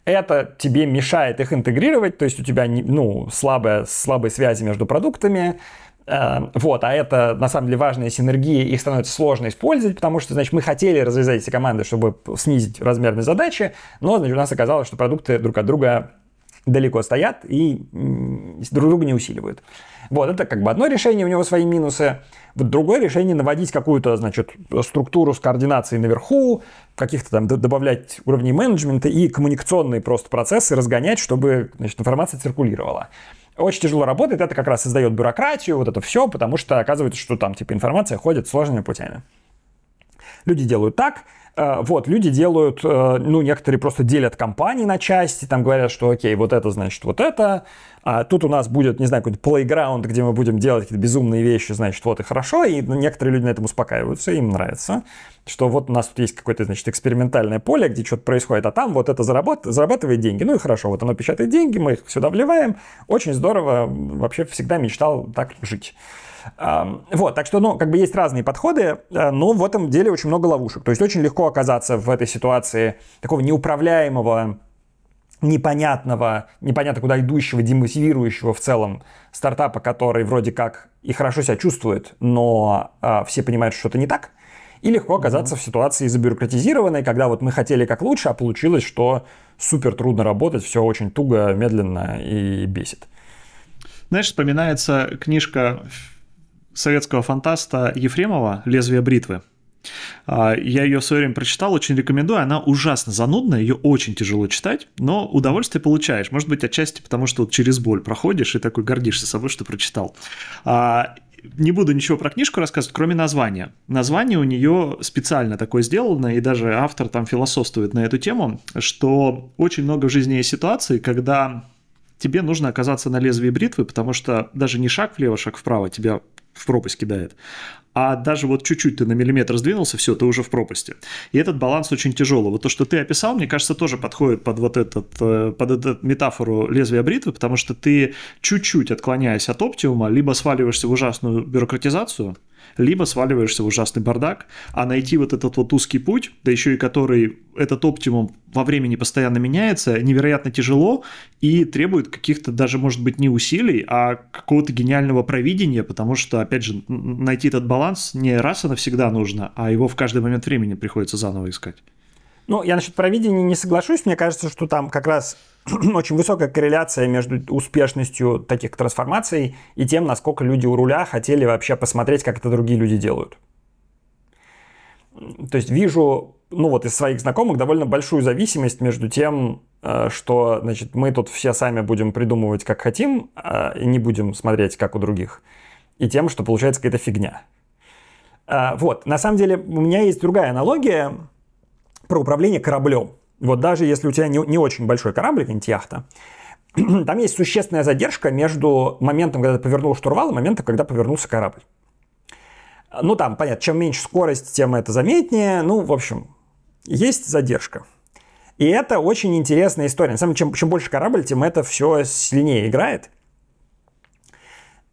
Это тебе мешает их интегрировать, то есть у тебя ну, слабая, слабые связи между продуктами, Э, вот, а это на самом деле важная синергия, их становится сложно использовать, потому что, значит, мы хотели развязать эти команды, чтобы снизить размерные задачи, но, значит, у нас оказалось, что продукты друг от друга далеко стоят и друг друга не усиливают. Вот, это как бы одно решение, у него свои минусы. Вот другое решение наводить какую-то, значит, структуру с координацией наверху, каких-то там добавлять уровней менеджмента и коммуникационные просто процессы разгонять, чтобы, значит, информация циркулировала очень тяжело работает, это как раз создает бюрократию, вот это все, потому что оказывается, что там типа информация ходит сложными путями. Люди делают так, Э, вот, люди делают, э, ну, некоторые просто делят компании на части, там говорят, что окей, вот это значит вот это, а тут у нас будет, не знаю, какой-то плейграунд, где мы будем делать какие-то безумные вещи, значит, вот и хорошо, и некоторые люди на этом успокаиваются, им нравится, что вот у нас тут есть какое-то, значит, экспериментальное поле, где что-то происходит, а там вот это заработ... зарабатывает деньги, ну и хорошо, вот оно печатает деньги, мы их сюда вливаем, очень здорово, вообще всегда мечтал так жить. Вот, так что, ну, как бы есть разные подходы, э, но в этом деле очень много ловушек. То есть очень легко оказаться в этой ситуации такого неуправляемого непонятного, непонятно куда идущего, демотивирующего в целом стартапа, который вроде как и хорошо себя чувствует, но а, все понимают, что то не так, и легко оказаться mm-hmm. в ситуации забюрократизированной, когда вот мы хотели как лучше, а получилось, что супер трудно работать, все очень туго, медленно и бесит. Знаешь, вспоминается книжка советского фантаста Ефремова «Лезвие бритвы». А, я ее в свое время прочитал, очень рекомендую. Она ужасно занудная, ее очень тяжело читать, но удовольствие получаешь. Может быть, отчасти потому, что вот через боль проходишь и такой гордишься собой, что прочитал. А, не буду ничего про книжку рассказывать, кроме названия. Название у нее специально такое сделано, и даже автор там философствует на эту тему, что очень много в жизни есть ситуаций, когда тебе нужно оказаться на лезвии бритвы, потому что даже не шаг влево, шаг вправо тебя в пропасть кидает. А даже вот чуть-чуть ты на миллиметр сдвинулся, все, ты уже в пропасти. И этот баланс очень тяжелый. Вот то, что ты описал, мне кажется, тоже подходит под вот этот, э, под эту метафору лезвия бритвы, потому что ты чуть-чуть отклоняясь от оптимума, либо сваливаешься в ужасную бюрократизацию, либо сваливаешься в ужасный бардак, а найти вот этот вот узкий путь, да еще и который этот оптимум во времени постоянно меняется, невероятно тяжело и требует каких-то даже, может быть, не усилий, а какого-то гениального провидения, потому что, опять же, найти этот баланс не раз и навсегда нужно, а его в каждый момент времени приходится заново искать. Ну, я насчет провидения не соглашусь. Мне кажется, что там как раз очень высокая корреляция между успешностью таких трансформаций и тем, насколько люди у руля хотели вообще посмотреть, как это другие люди делают. То есть вижу, ну вот из своих знакомых довольно большую зависимость между тем, э, что, значит, мы тут все сами будем придумывать, как хотим, э, и не будем смотреть, как у других, и тем, что получается какая-то фигня. Э, вот, на самом деле у меня есть другая аналогия про управление кораблем. Вот даже если у тебя не, не очень большой корабль, какая-нибудь яхта, там есть существенная задержка между моментом, когда ты повернул штурвал, и моментом, когда повернулся корабль. Ну, там, понятно, чем меньше скорость, тем это заметнее. Ну, в общем, есть задержка. И это очень интересная история. На самом деле, чем, чем больше корабль, тем это все сильнее играет.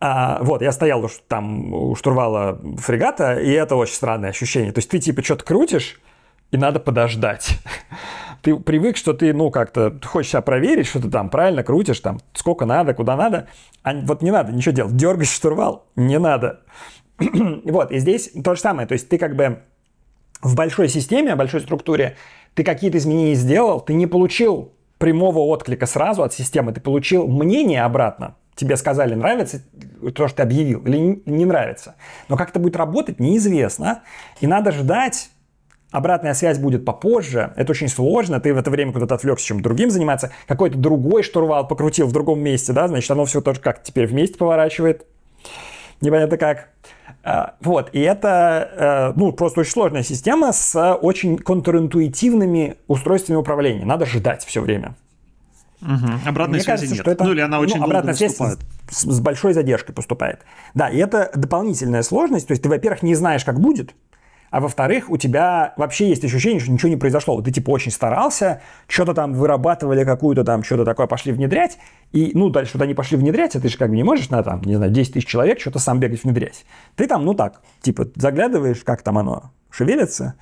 А, вот, я стоял там у штурвала фрегата, и это очень странное ощущение. То есть ты типа что-то крутишь, и надо подождать. Ты привык, что ты, ну, как-то хочешь себя проверить, что ты там правильно крутишь, там, сколько надо, куда надо. А вот не надо ничего делать. Дергать штурвал не надо. вот, и здесь то же самое. То есть ты как бы в большой системе, в большой структуре, ты какие-то изменения сделал, ты не получил прямого отклика сразу от системы, ты получил мнение обратно. Тебе сказали, нравится то, что ты объявил, или не нравится. Но как это будет работать, неизвестно. И надо ждать обратная связь будет попозже, это очень сложно, ты в это время куда-то отвлекся чем-то другим заниматься, какой-то другой штурвал покрутил в другом месте, да, значит, оно все тоже как теперь вместе поворачивает, непонятно как. А, вот, и это, э, ну, просто очень сложная система с очень контринтуитивными устройствами управления. Надо ждать все время. Угу. Обратной Мне связи кажется, нет. Что это, ну или она ну, очень ну, долго связь с, с большой задержкой поступает. Да, и это дополнительная сложность. То есть ты, во-первых, не знаешь, как будет, а во-вторых, у тебя вообще есть ощущение, что ничего не произошло. Ты типа очень старался, что-то там вырабатывали какую-то там, что-то такое пошли внедрять, и, ну, дальше то они пошли внедрять, а ты же как бы не можешь на там, не знаю, 10 тысяч человек что-то сам бегать внедрять. Ты там, ну так, типа, заглядываешь, как там оно шевелится,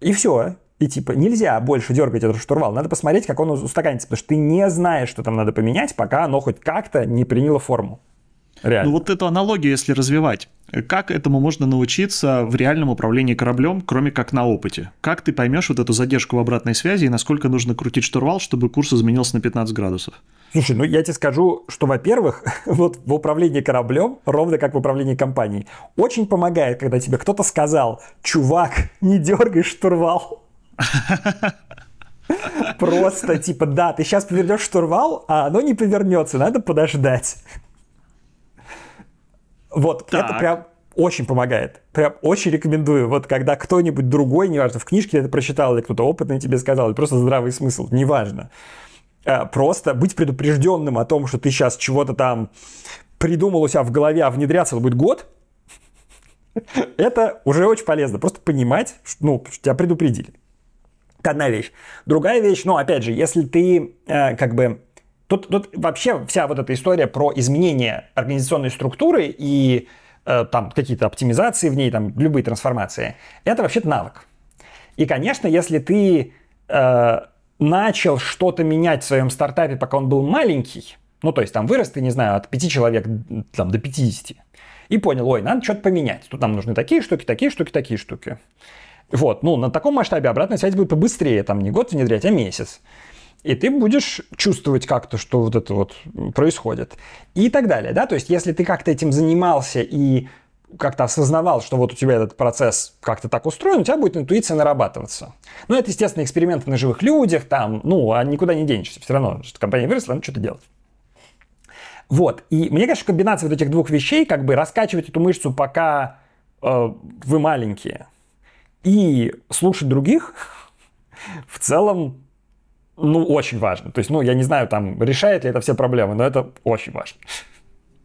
и все, и типа нельзя больше дергать этот штурвал. Надо посмотреть, как он устаканится, потому что ты не знаешь, что там надо поменять, пока оно хоть как-то не приняло форму. Реально. Ну вот эту аналогию, если развивать, как этому можно научиться в реальном управлении кораблем, кроме как на опыте? Как ты поймешь вот эту задержку в обратной связи и насколько нужно крутить штурвал, чтобы курс изменился на 15 градусов? Слушай, ну я тебе скажу, что, во-первых, вот в управлении кораблем, ровно как в управлении компанией, очень помогает, когда тебе кто-то сказал, чувак, не дергай штурвал. Просто типа, да, ты сейчас повернешь штурвал, а оно не повернется, надо подождать. Вот, так. это прям очень помогает. Прям очень рекомендую. Вот когда кто-нибудь другой, неважно, в книжке это прочитал, или кто-то опытный тебе сказал, или просто здравый смысл, неважно. А, просто быть предупрежденным о том, что ты сейчас чего-то там придумал у себя в голове, а внедряться это будет год, это уже очень полезно. Просто понимать, что, ну, что тебя предупредили. Это одна вещь. Другая вещь, ну, опять же, если ты э, как бы Тут, тут вообще вся вот эта история про изменение организационной структуры и э, там какие-то оптимизации в ней, там любые трансформации, это вообще-то навык. И, конечно, если ты э, начал что-то менять в своем стартапе, пока он был маленький, ну, то есть там вырос ты, не знаю, от 5 человек там, до 50, и понял, ой, надо что-то поменять. Тут нам нужны такие штуки, такие штуки, такие штуки. Вот, ну, на таком масштабе обратная связь будет побыстрее, там, не год внедрять, а месяц и ты будешь чувствовать как-то, что вот это вот происходит. И так далее, да, то есть если ты как-то этим занимался и как-то осознавал, что вот у тебя этот процесс как-то так устроен, у тебя будет интуиция нарабатываться. Но ну, это, естественно, эксперименты на живых людях, там, ну, а никуда не денешься, все равно, что компания выросла, ну что-то делать. Вот, и мне кажется, комбинация вот этих двух вещей, как бы раскачивать эту мышцу, пока э, вы маленькие, и слушать других, в целом ну, очень важно. То есть, ну, я не знаю, там, решает ли это все проблемы, но это очень важно.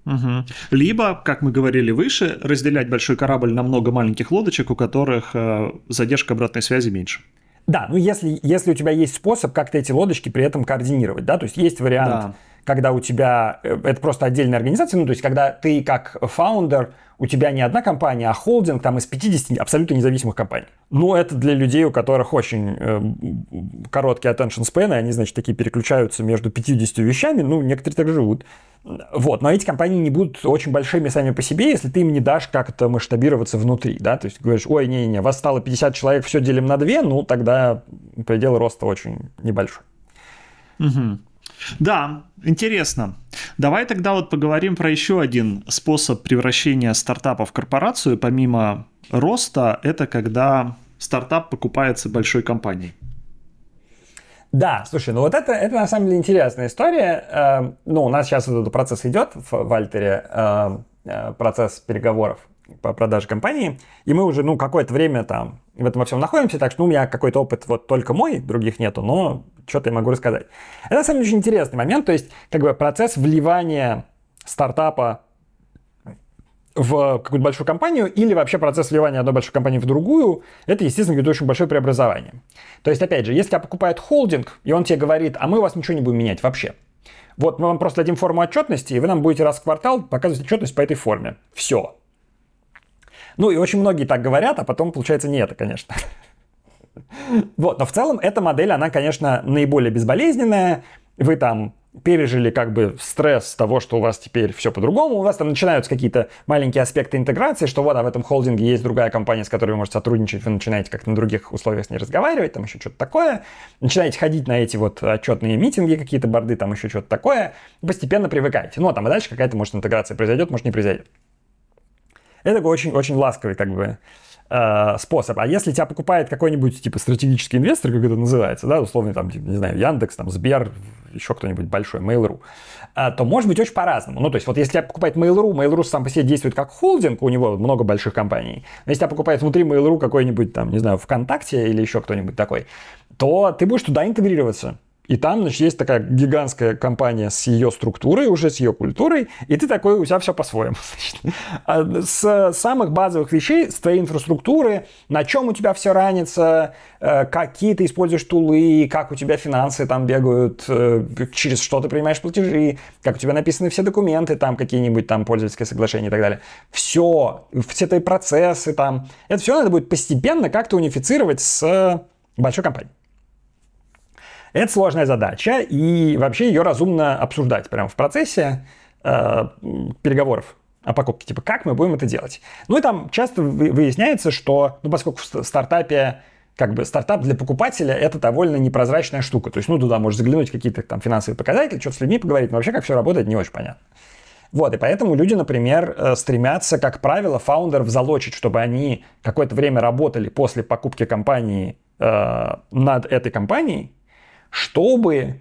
Угу. Либо, как мы говорили выше, разделять большой корабль на много маленьких лодочек, у которых э, задержка обратной связи меньше. Да, ну если, если у тебя есть способ как-то эти лодочки при этом координировать, да, то есть есть вариант да когда у тебя, э, это просто отдельная организация, ну, то есть, когда ты как фаундер, у тебя не одна компания, а холдинг там из 50 абсолютно независимых компаний. Ну, это для людей, у которых очень э, короткий attention span, и они, значит, такие переключаются между 50 вещами, ну, некоторые так живут. Вот, но эти компании не будут очень большими сами по себе, если ты им не дашь как-то масштабироваться внутри, да, то есть говоришь, ой, не-не-не, вас стало 50 человек, все делим на 2, ну, тогда предел роста очень небольшой. Угу. Да, интересно. Давай тогда вот поговорим про еще один способ превращения стартапа в корпорацию, помимо роста, это когда стартап покупается большой компанией. Да, слушай, ну вот это, это на самом деле интересная история. Эм, ну, у нас сейчас вот этот процесс идет в Вальтере, эм, э, процесс переговоров по продаже компании, и мы уже, ну, какое-то время там в этом во всем находимся, так что, ну, у меня какой-то опыт вот только мой, других нету, но что-то я могу рассказать. Это, на самом деле, очень интересный момент, то есть, как бы, процесс вливания стартапа в какую-то большую компанию или вообще процесс вливания одной большой компании в другую, это, естественно, говорит очень большое преобразование. То есть, опять же, если тебя покупает холдинг, и он тебе говорит, а мы у вас ничего не будем менять вообще. Вот мы вам просто дадим форму отчетности, и вы нам будете раз в квартал показывать отчетность по этой форме. Все. Ну и очень многие так говорят, а потом получается не это, конечно. Вот, но в целом эта модель, она, конечно, наиболее безболезненная. Вы там пережили как бы стресс того, что у вас теперь все по-другому, у вас там начинаются какие-то маленькие аспекты интеграции, что вот, а в этом холдинге есть другая компания, с которой вы можете сотрудничать, вы начинаете как-то на других условиях с ней разговаривать, там еще что-то такое, начинаете ходить на эти вот отчетные митинги, какие-то борды, там еще что-то такое, постепенно привыкаете. Ну, а там и дальше какая-то, может, интеграция произойдет, может, не произойдет. Это такой очень-очень ласковый как бы э, способ. А если тебя покупает какой-нибудь типа стратегический инвестор, как это называется, да, условный там, типа, не знаю, Яндекс, там, Сбер, еще кто-нибудь большой, Mail.ru, э, то может быть очень по-разному. Ну, то есть вот если тебя покупает Mail.ru, Mail.ru сам по себе действует как холдинг, у него много больших компаний. Но если тебя покупает внутри Mail.ru какой-нибудь там, не знаю, ВКонтакте или еще кто-нибудь такой, то ты будешь туда интегрироваться. И там, значит, есть такая гигантская компания с ее структурой, уже с ее культурой, и ты такой, у тебя все по-своему. А с самых базовых вещей, с твоей инфраструктуры, на чем у тебя все ранится, э, какие ты используешь тулы, как у тебя финансы там бегают, э, через что ты принимаешь платежи, как у тебя написаны все документы, там какие-нибудь там пользовательские соглашения и так далее. Все, все твои процессы там, это все надо будет постепенно как-то унифицировать с большой компанией. Это сложная задача, и вообще ее разумно обсуждать прямо в процессе э, переговоров о покупке. Типа, как мы будем это делать? Ну и там часто выясняется, что, ну, поскольку в стартапе как бы стартап для покупателя это довольно непрозрачная штука. То есть, ну, туда можешь заглянуть какие-то там финансовые показатели, что-то с людьми поговорить, но вообще как все работает, не очень понятно. Вот, и поэтому люди, например, э, стремятся, как правило, фаундеров залочить, чтобы они какое-то время работали после покупки компании э, над этой компанией, чтобы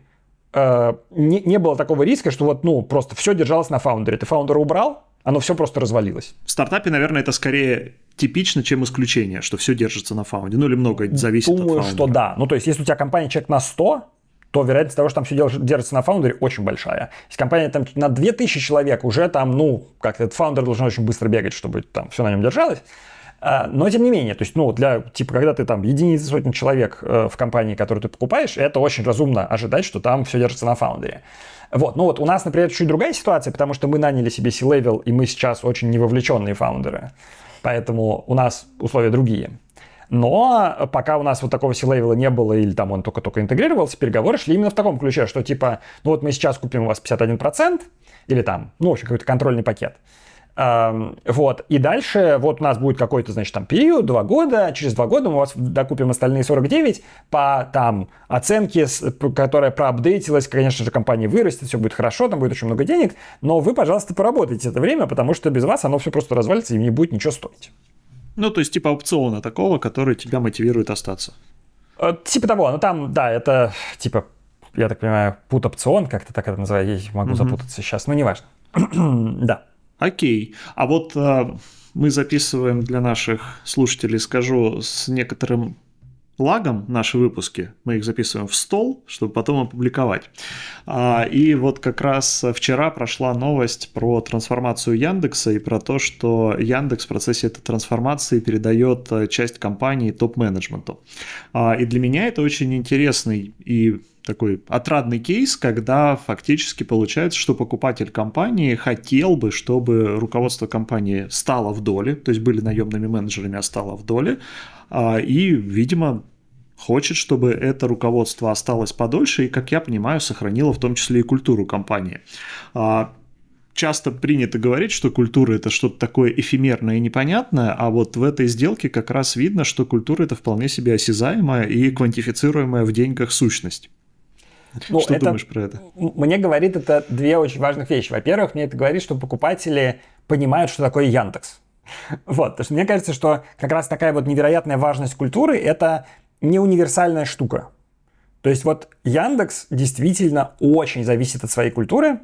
э, не, не было такого риска, что вот, ну, просто все держалось на фаундере. Ты фаундера убрал, оно все просто развалилось. В стартапе, наверное, это скорее типично, чем исключение, что все держится на фаунде. Ну или многое зависит Думаю, от фаундера. что да. Ну то есть, если у тебя компания человек на 100, то вероятность того, что там все держится на фаундере, очень большая. Если компания там на 2000 человек, уже там, ну, как этот фаундер должен очень быстро бегать, чтобы там все на нем держалось. А, но тем не менее, то есть, ну, для, типа, когда ты там единицы сотни человек э, в компании, которую ты покупаешь, это очень разумно ожидать, что там все держится на фаундере. Вот, ну вот у нас, например, чуть другая ситуация, потому что мы наняли себе C-level, и мы сейчас очень невовлеченные фаундеры. Поэтому у нас условия другие. Но пока у нас вот такого силейвела не было, или там он только-только интегрировался, переговоры шли именно в таком ключе, что типа, ну вот мы сейчас купим у вас 51%, или там, ну, в общем, какой-то контрольный пакет. Вот. И дальше вот у нас будет какой-то, значит, там период, два года. Через два года мы у вас докупим остальные 49 по там оценке, которая проапдейтилась. Конечно же, компания вырастет, все будет хорошо, там будет очень много денег. Но вы, пожалуйста, поработайте это время, потому что без вас оно все просто развалится и не будет ничего стоить. Ну, то есть типа опциона такого, который тебя мотивирует остаться. Э, типа того, ну там, да, это типа, я так понимаю, пут опцион, как-то так это называется я могу mm-hmm. запутаться сейчас, но неважно. да. Окей. А вот э, мы записываем для наших слушателей, скажу, с некоторым лагом наши выпуски. Мы их записываем в стол, чтобы потом опубликовать. А, и вот как раз вчера прошла новость про трансформацию Яндекса и про то, что Яндекс в процессе этой трансформации передает э, часть компании топ-менеджменту. А, и для меня это очень интересный и такой отрадный кейс, когда фактически получается, что покупатель компании хотел бы, чтобы руководство компании стало в доле, то есть были наемными менеджерами, а стало в доле, а, и, видимо, хочет, чтобы это руководство осталось подольше и, как я понимаю, сохранило в том числе и культуру компании. А, часто принято говорить, что культура это что-то такое эфемерное и непонятное, а вот в этой сделке как раз видно, что культура это вполне себе осязаемая и квантифицируемая в деньгах сущность. Ну, что это, думаешь про это? Мне говорит это две очень важных вещи. Во-первых, мне это говорит, что покупатели понимают, что такое Яндекс. Вот, потому что мне кажется, что как раз такая вот невероятная важность культуры – это не универсальная штука. То есть вот Яндекс действительно очень зависит от своей культуры,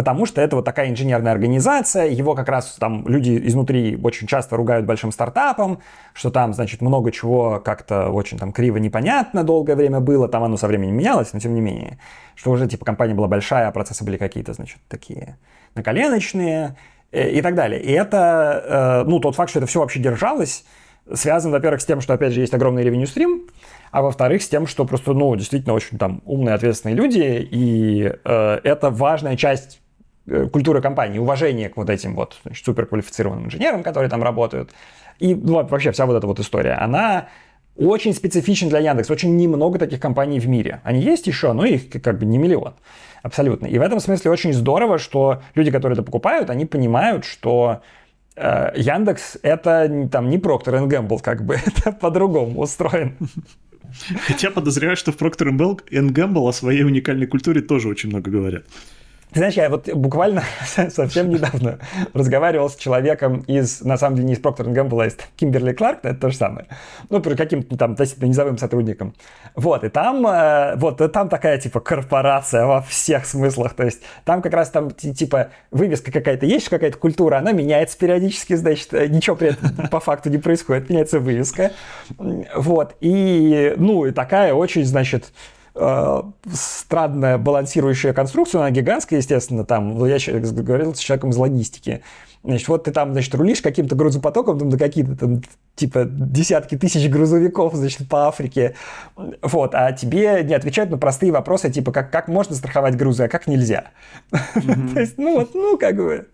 потому что это вот такая инженерная организация, его как раз там люди изнутри очень часто ругают большим стартапом, что там, значит, много чего как-то очень там криво непонятно долгое время было, там оно со временем менялось, но тем не менее, что уже типа компания была большая, а процессы были какие-то, значит, такие наколеночные э, и так далее. И это, э, ну, тот факт, что это все вообще держалось, связан, во-первых, с тем, что, опять же, есть огромный ревеню стрим, а во-вторых, с тем, что просто, ну, действительно очень там умные, ответственные люди, и э, это важная часть Э, культура компании, уважение к вот этим вот значит, суперквалифицированным инженерам, которые там работают. И ну, вообще вся вот эта вот история, она очень специфичен для Яндекса, Очень немного таких компаний в мире. Они есть еще, но их как бы не миллион. Абсолютно. И в этом смысле очень здорово, что люди, которые это покупают, они понимают, что э, Яндекс это там не Procter Gamble, как бы это по-другому устроен. Хотя подозреваю, что в Procter Gamble о своей уникальной культуре тоже очень много говорят. Ты знаешь, я вот буквально совсем недавно разговаривал с человеком из, на самом деле, не из Procter Gamble, а из Кимберли Кларк, это то же самое. Ну, про каким-то там относительно низовым сотрудником. Вот, и там, э, вот, там такая, типа, корпорация во всех смыслах. То есть там как раз там, типа, вывеска какая-то есть, какая-то культура, она меняется периодически, значит, э, ничего при этом по факту не происходит, меняется вывеска. Вот, и, ну, и такая очень, значит, Э, странная балансирующая конструкция, она гигантская, естественно, там, ну, я говорил с человеком из логистики. Значит, вот ты там, значит, рулишь каким-то грузопотоком, там, на какие-то там, типа, десятки тысяч грузовиков, значит, по Африке, вот, а тебе не отвечают на простые вопросы, типа, как, как можно страховать грузы, а как нельзя. То есть, ну, вот, ну, как бы,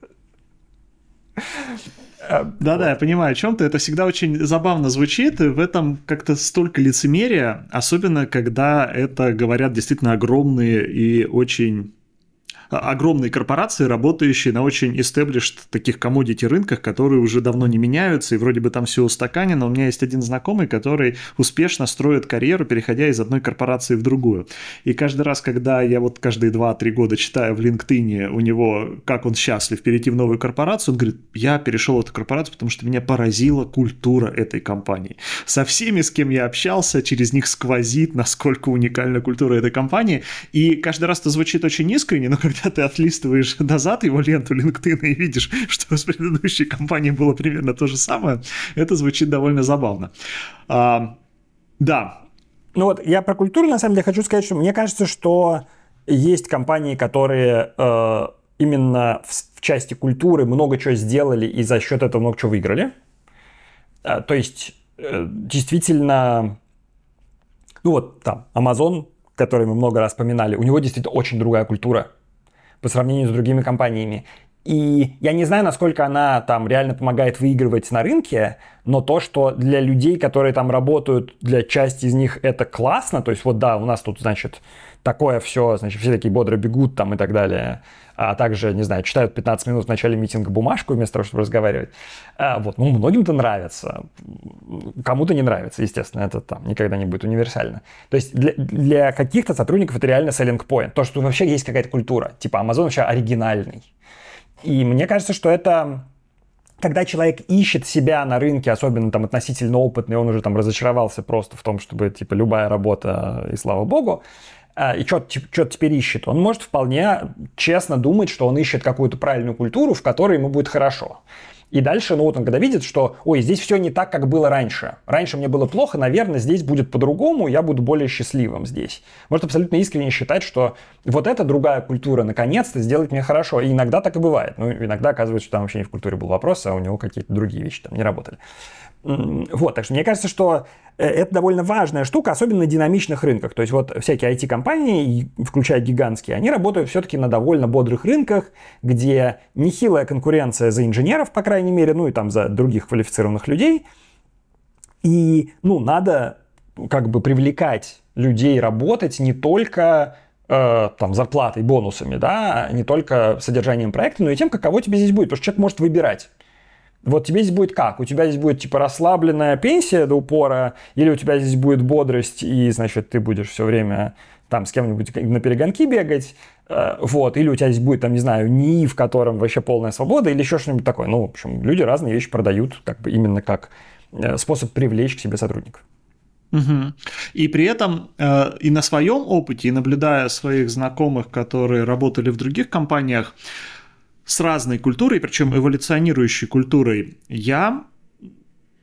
да-да, я понимаю, о чем ты. Это всегда очень забавно звучит, и в этом как-то столько лицемерия, особенно когда это говорят действительно огромные и очень а, огромные корпорации, работающие на очень established таких commodity рынках, которые уже давно не меняются, и вроде бы там все устаканено. У меня есть один знакомый, который успешно строит карьеру, переходя из одной корпорации в другую. И каждый раз, когда я вот каждые 2-3 года читаю в LinkedIn у него, как он счастлив перейти в новую корпорацию, он говорит, я перешел в эту корпорацию, потому что меня поразила культура этой компании. Со всеми, с кем я общался, через них сквозит, насколько уникальна культура этой компании. И каждый раз это звучит очень искренне, но когда когда ты отлистываешь назад его ленту LinkedIn и видишь, что с предыдущей компанией было примерно то же самое, это звучит довольно забавно. А, да. Ну вот, я про культуру, на самом деле, хочу сказать, что мне кажется, что есть компании, которые э, именно в, в части культуры много чего сделали и за счет этого много чего выиграли. А, то есть, э, действительно, ну вот там, Amazon, который мы много раз вспоминали, у него действительно очень другая культура по сравнению с другими компаниями. И я не знаю, насколько она там реально помогает выигрывать на рынке, но то, что для людей, которые там работают, для части из них это классно, то есть вот да, у нас тут, значит, такое все, значит, все такие бодро бегут там и так далее, а также, не знаю, читают 15 минут в начале митинга бумажку вместо того, чтобы разговаривать. А, вот, ну, многим-то нравится, кому-то не нравится, естественно, это там никогда не будет универсально. То есть для, для каких-то сотрудников это реально selling point, то, что вообще есть какая-то культура, типа Amazon вообще оригинальный. И мне кажется, что это когда человек ищет себя на рынке, особенно там относительно опытный, он уже там разочаровался просто в том, чтобы типа любая работа и слава богу, а, и что то теперь ищет, он может вполне честно думать, что он ищет какую-то правильную культуру, в которой ему будет хорошо. И дальше, ну вот он когда видит, что, ой, здесь все не так, как было раньше. Раньше мне было плохо, наверное, здесь будет по-другому, я буду более счастливым здесь. Может абсолютно искренне считать, что вот эта другая культура наконец-то сделает мне хорошо. И иногда так и бывает. Ну, иногда оказывается, что там вообще не в культуре был вопрос, а у него какие-то другие вещи там не работали. Вот, так что мне кажется, что э, это довольно важная штука, особенно на динамичных рынках. То есть вот всякие IT-компании, включая гигантские, они работают все-таки на довольно бодрых рынках, где нехилая конкуренция за инженеров, по крайней мере, ну и там за других квалифицированных людей. И, ну, надо как бы привлекать людей работать не только э, там зарплатой, бонусами, да, а не только содержанием проекта, но и тем, каково тебе здесь будет, потому что человек может выбирать. Вот тебе здесь будет как? У тебя здесь будет типа расслабленная пенсия до упора, или у тебя здесь будет бодрость, и, значит, ты будешь все время там с кем-нибудь на перегонки бегать, э, вот, или у тебя здесь будет, там, не знаю, НИИ, в котором вообще полная свобода, или еще что-нибудь такое. Ну, в общем, люди разные вещи продают, как бы именно как э, способ привлечь к себе сотрудников. Угу. И при этом э, и на своем опыте, и наблюдая своих знакомых, которые работали в других компаниях, э, с разной культурой, причем эволюционирующей культурой, я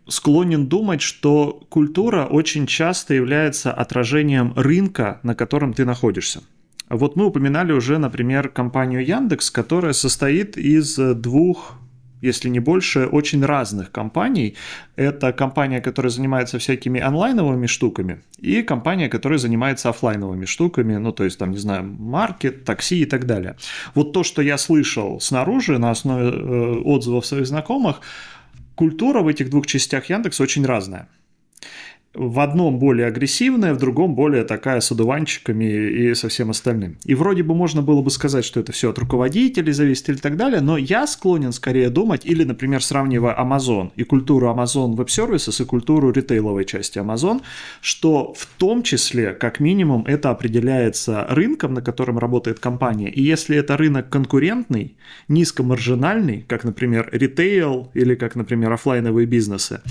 склонен думать, что культура очень часто является отражением рынка, на котором ты находишься. Вот мы упоминали уже, например, компанию Яндекс, которая состоит из двух если не больше, очень разных компаний. Это компания, которая занимается всякими онлайновыми штуками, и компания, которая занимается офлайновыми штуками, ну, то есть, там, не знаю, маркет, такси и так далее. Вот то, что я слышал снаружи на основе э, отзывов своих знакомых, культура в этих двух частях Яндекс очень разная в одном более агрессивная, в другом более такая с одуванчиками и со всем остальным. И вроде бы можно было бы сказать, что это все от руководителей зависит или так далее, но я склонен скорее думать, или, например, сравнивая Amazon и культуру Amazon Web Services и культуру ритейловой части Amazon, что в том числе, как минимум, это определяется рынком, на котором работает компания. И если это рынок конкурентный, низкомаржинальный, как, например, ритейл или как, например, офлайновые бизнесы,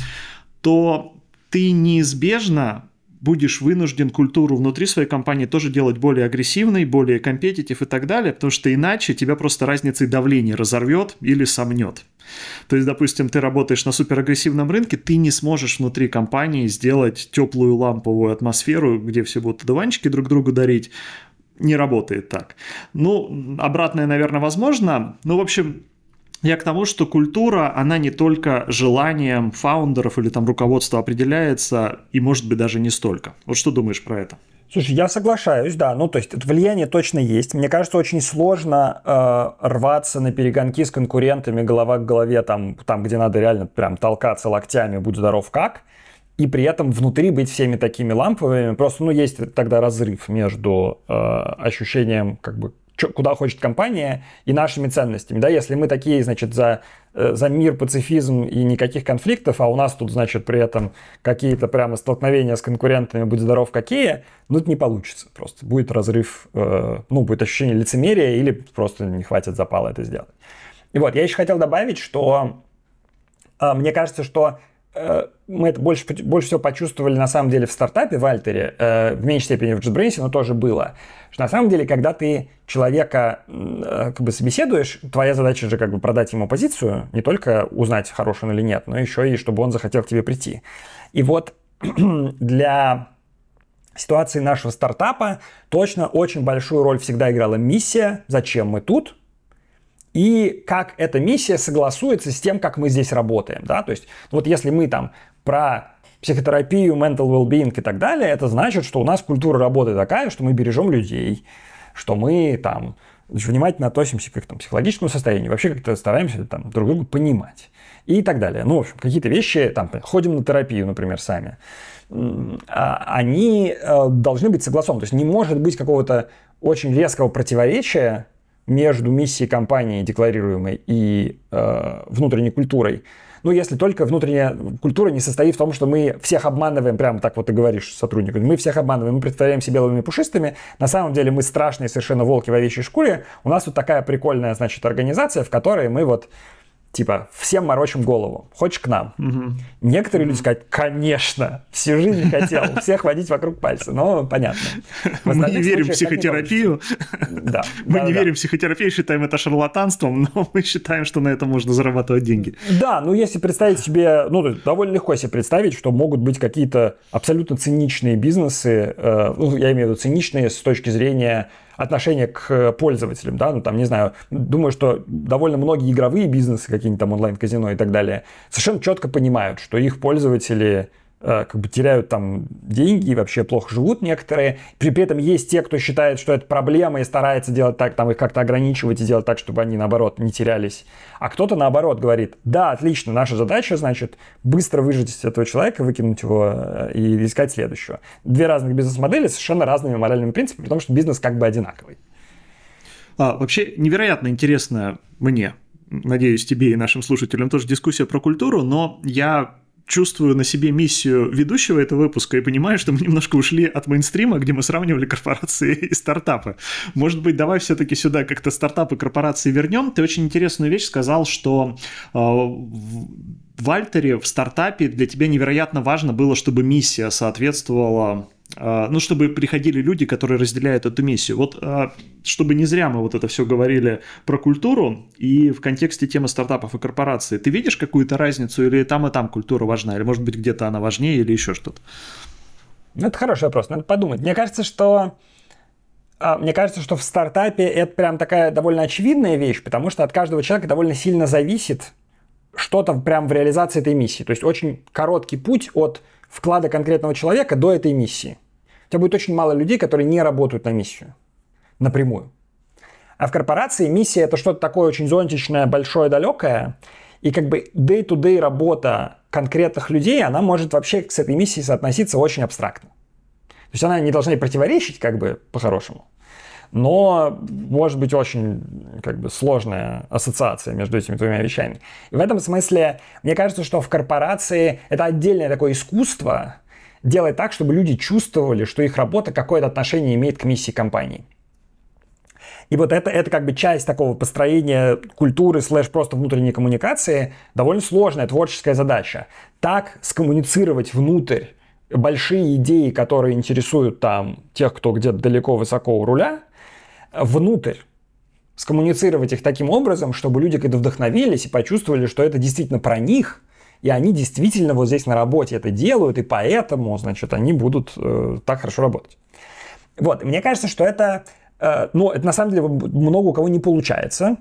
то ты неизбежно будешь вынужден культуру внутри своей компании тоже делать более агрессивной, более компетитив и так далее, потому что иначе тебя просто разницей давления разорвет или сомнет. То есть, допустим, ты работаешь на суперагрессивном рынке, ты не сможешь внутри компании сделать теплую ламповую атмосферу, где все будут одуванчики друг другу дарить. Не работает так. Ну, обратное, наверное, возможно. Ну, в общем, я к тому, что культура, она не только желанием фаундеров или там руководства определяется, и может быть даже не столько. Вот что думаешь про это? Слушай, я соглашаюсь, да. Ну, то есть, это влияние точно есть. Мне кажется, очень сложно э, рваться на перегонки с конкурентами голова к голове, там, там, где надо реально прям толкаться локтями, будь здоров как и при этом внутри быть всеми такими ламповыми. Просто, ну, есть тогда разрыв между э, ощущением как бы чё, куда хочет компания и нашими ценностями. Да, если мы такие, значит, за, э, за мир, пацифизм и никаких конфликтов, а у нас тут, значит, при этом какие-то прямо столкновения с конкурентами, будь здоров, какие, ну, это не получится просто. Будет разрыв, э, ну, будет ощущение лицемерия или просто не хватит запала это сделать. И вот, я еще хотел добавить, что э, мне кажется, что Э, мы это больше, больше всего почувствовали на самом деле в стартапе, в Альтере, э, в меньшей степени в JetBrains, но тоже было. Что на самом деле, когда ты человека э, как бы собеседуешь, твоя задача же как бы продать ему позицию, не только узнать, хорош он или нет, но еще и чтобы он захотел к тебе прийти. И вот для ситуации нашего стартапа точно очень большую роль всегда играла миссия, зачем мы тут, и как эта миссия согласуется с тем, как мы здесь работаем. Да? То есть вот если мы там про психотерапию, mental well-being и так далее, это значит, что у нас культура работы такая, что мы бережем людей, что мы там внимательно относимся к их там, психологическому состоянию, вообще как-то стараемся там, друг друга понимать и так далее. Ну, в общем, какие-то вещи, там, ходим на терапию, например, сами, а, они э, должны быть согласованы. То есть не может быть какого-то очень резкого противоречия между миссией компании, декларируемой, и э, внутренней культурой. Ну, если только внутренняя культура не состоит в том, что мы всех обманываем, прямо так вот ты говоришь сотрудникам, мы всех обманываем, мы представляемся белыми пушистыми, на самом деле мы страшные совершенно волки в овечьей шкуре, у нас вот такая прикольная, значит, организация, в которой мы вот типа, всем морочим голову, хочешь к нам? Угу. Некоторые люди сказать: конечно, всю жизнь хотел, всех водить вокруг пальца, но понятно. Мы не верим в психотерапию, да, мы не верим в психотерапию, считаем это шарлатанством, но мы считаем, что на это можно зарабатывать деньги. Да, ну если представить себе, ну довольно легко себе представить, что могут быть какие-то абсолютно циничные бизнесы, э, ну я имею в виду циничные с точки зрения отношение к э, пользователям, да, ну там, не знаю, думаю, что довольно многие игровые бизнесы, какие-нибудь там онлайн-казино и так далее, совершенно четко понимают, что их пользователи Э, как бы теряют там деньги и вообще плохо живут некоторые. При, при этом есть те, кто считает, что это проблема и старается делать так, там их как-то ограничивать и делать так, чтобы они наоборот не терялись. А кто-то наоборот говорит, да, отлично, наша задача, значит, быстро выжить этого человека, выкинуть его э, и искать следующего. Две разных бизнес-модели совершенно разными моральными принципами, потому что бизнес как бы одинаковый. А, вообще невероятно интересно мне, надеюсь, тебе и нашим слушателям тоже дискуссия про культуру, но я чувствую на себе миссию ведущего этого выпуска и понимаю, что мы немножко ушли от мейнстрима, где мы сравнивали корпорации и стартапы. Может быть, давай все-таки сюда как-то стартапы корпорации вернем. Ты очень интересную вещь сказал, что э, в Альтере в стартапе для тебя невероятно важно было, чтобы миссия соответствовала а, ну, чтобы приходили люди, которые разделяют эту миссию. Вот, а, чтобы не зря мы вот это все говорили про культуру и в контексте темы стартапов и корпораций, ты видишь какую-то разницу или там и там культура важна, или, может быть, где-то она важнее или еще что-то? Ну, это хороший вопрос, надо подумать. Мне кажется, что а, мне кажется, что в стартапе это прям такая довольно очевидная вещь, потому что от каждого человека довольно сильно зависит что-то прям в реализации этой миссии. То есть очень короткий путь от вклада конкретного человека до этой миссии тебя будет очень мало людей, которые не работают на миссию напрямую. А в корпорации миссия это что-то такое очень зонтичное, большое, далекое. И как бы day-to-day работа конкретных людей, она может вообще с этой миссией соотноситься очень абстрактно. То есть она не должна и противоречить как бы по-хорошему. Но может быть очень как бы сложная ассоциация между этими двумя вещами. И в этом смысле мне кажется, что в корпорации это отдельное такое искусство, делать так, чтобы люди чувствовали, что их работа какое-то отношение имеет к миссии компании. И вот это, это как бы часть такого построения культуры слэш просто внутренней коммуникации довольно сложная творческая задача. Так скоммуницировать внутрь большие идеи, которые интересуют там тех, кто где-то далеко, высоко у руля, внутрь скоммуницировать их таким образом, чтобы люди когда вдохновились и почувствовали, что это действительно про них, и они действительно вот здесь на работе это делают, и поэтому, значит, они будут э, так хорошо работать. Вот, мне кажется, что это, э, ну, это на самом деле много у кого не получается.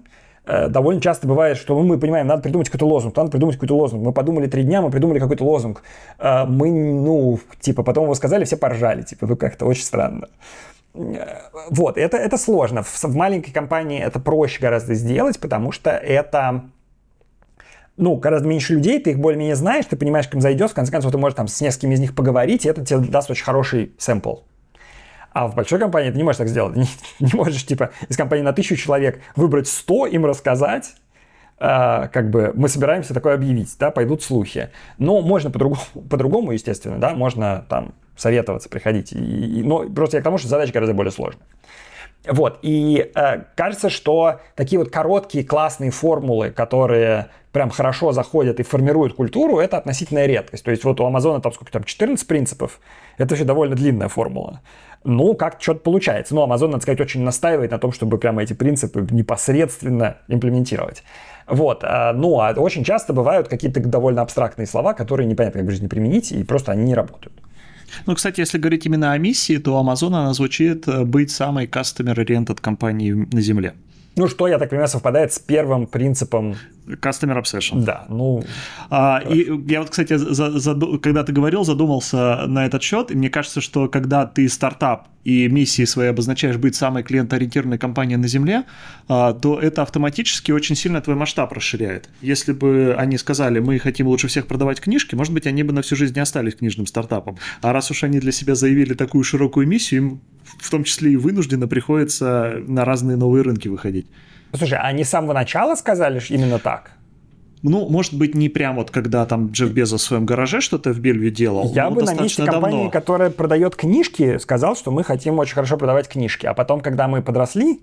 Э, довольно часто бывает, что мы, ну, мы понимаем, надо придумать какой-то лозунг, надо придумать какой-то лозунг. Мы подумали три дня, мы придумали какой-то лозунг. Э, мы, ну, типа, потом его сказали, все поржали, типа, ну как-то очень странно. Э, вот, это, это сложно. В, в маленькой компании это проще гораздо сделать, потому что это ну, гораздо меньше людей, ты их более-менее знаешь, ты понимаешь, к ним зайдешь, в конце концов, ты можешь там с несколькими из них поговорить, и это тебе даст очень хороший сэмпл. А в большой компании ты не можешь так сделать. Не, не можешь, типа, из компании на тысячу человек выбрать 100, им рассказать, э, как бы мы собираемся такое объявить, да, пойдут слухи. Но можно по-другому, по-другому естественно, да, можно там советоваться, приходить. И, и, но просто я к тому, что задача гораздо более сложная. Вот, и э, кажется, что такие вот короткие классные формулы, которые прям хорошо заходят и формируют культуру, это относительная редкость. То есть вот у Амазона там сколько там, 14 принципов, это вообще довольно длинная формула. Ну, как что-то получается. Но Amazon, надо сказать, очень настаивает на том, чтобы прямо эти принципы непосредственно имплементировать. Вот. Э, ну, а очень часто бывают какие-то довольно абстрактные слова, которые непонятно как в жизни применить, и просто они не работают. Ну, кстати, если говорить именно о миссии, то Amazon, она звучит э, быть самой customer-oriented компанией на Земле. Ну, что, я так понимаю, совпадает с первым принципом... Customer Obsession. Да, ну... А, и я вот, кстати, за, за, когда ты говорил, задумался на этот счет, и мне кажется, что когда ты стартап и миссии своей обозначаешь быть самой клиентоориентированной компанией на Земле, а, то это автоматически очень сильно твой масштаб расширяет. Если бы они сказали, мы хотим лучше всех продавать книжки, может быть, они бы на всю жизнь не остались книжным стартапом. А раз уж они для себя заявили такую широкую миссию, им в том числе и вынужденно приходится на разные новые рынки выходить. Слушай, а они с самого начала сказали что именно так? Ну, может быть, не прям вот когда там Джефф Безос в своем гараже что-то в Бельве делал. Я бы на месте компании, давно. которая продает книжки, сказал, что мы хотим очень хорошо продавать книжки. А потом, когда мы подросли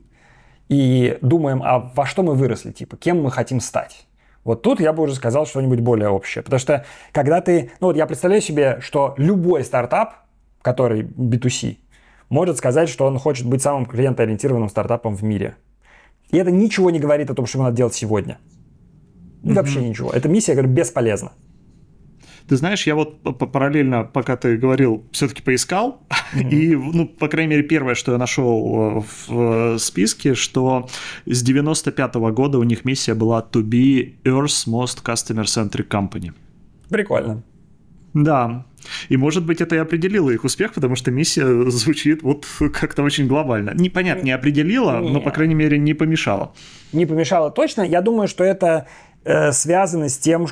и думаем, а во что мы выросли, типа, кем мы хотим стать. Вот тут я бы уже сказал что-нибудь более общее. Потому что когда ты... Ну вот я представляю себе, что любой стартап, который B2C, может сказать, что он хочет быть самым клиентоориентированным стартапом в мире. И это ничего не говорит о том, что ему надо делать сегодня. Mm-hmm. Вообще ничего. Эта миссия, я говорю, бесполезна. Ты знаешь, я вот параллельно, пока ты говорил, все-таки поискал. Mm-hmm. И, ну, по крайней мере, первое, что я нашел э, в э, списке, что с 95 -го года у них миссия была to be Earth's most customer-centric company. Прикольно. Да. И, может быть, это и определило их успех, потому что миссия звучит вот как-то очень глобально. Непонятно, не определила, не. но, по крайней мере, не помешала. Не помешала точно. Я думаю, что это э, связано с тем,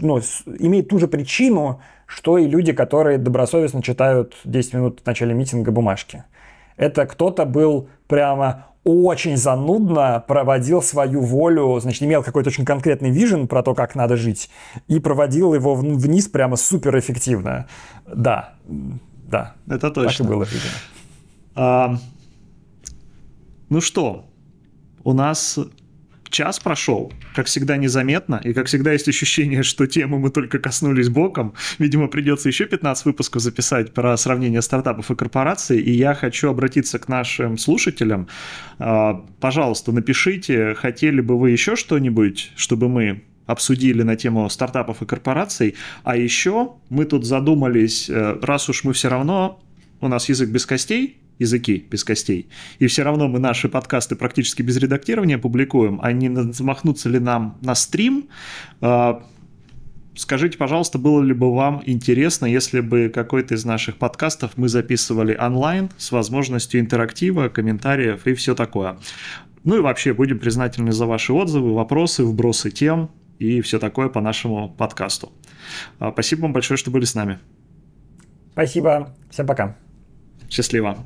ну, с, имеет ту же причину, что и люди, которые добросовестно читают 10 минут в начале митинга бумажки. Это кто-то был прямо очень занудно проводил свою волю, значит, имел какой-то очень конкретный вижен про то, как надо жить, и проводил его вниз прямо суперэффективно. Да, да. Это точно. Так и было, видимо. А, ну что, у нас час прошел, как всегда, незаметно, и как всегда есть ощущение, что тему мы только коснулись боком. Видимо, придется еще 15 выпусков записать про сравнение стартапов и корпораций, и я хочу обратиться к нашим слушателям. А, пожалуйста, напишите, хотели бы вы еще что-нибудь, чтобы мы обсудили на тему стартапов и корпораций. А еще мы тут задумались, э, раз уж мы все равно, у нас язык без костей, языки без костей. И все равно мы наши подкасты практически без редактирования публикуем. А не ли нам на стрим? А, скажите, пожалуйста, было ли бы вам интересно, если бы какой-то из наших подкастов мы записывали онлайн с возможностью интерактива, комментариев и все такое. Ну и вообще будем признательны за ваши отзывы, вопросы, вбросы тем и все такое по нашему подкасту. А, спасибо вам большое, что были с нами. Спасибо. Всем пока. Счастливо.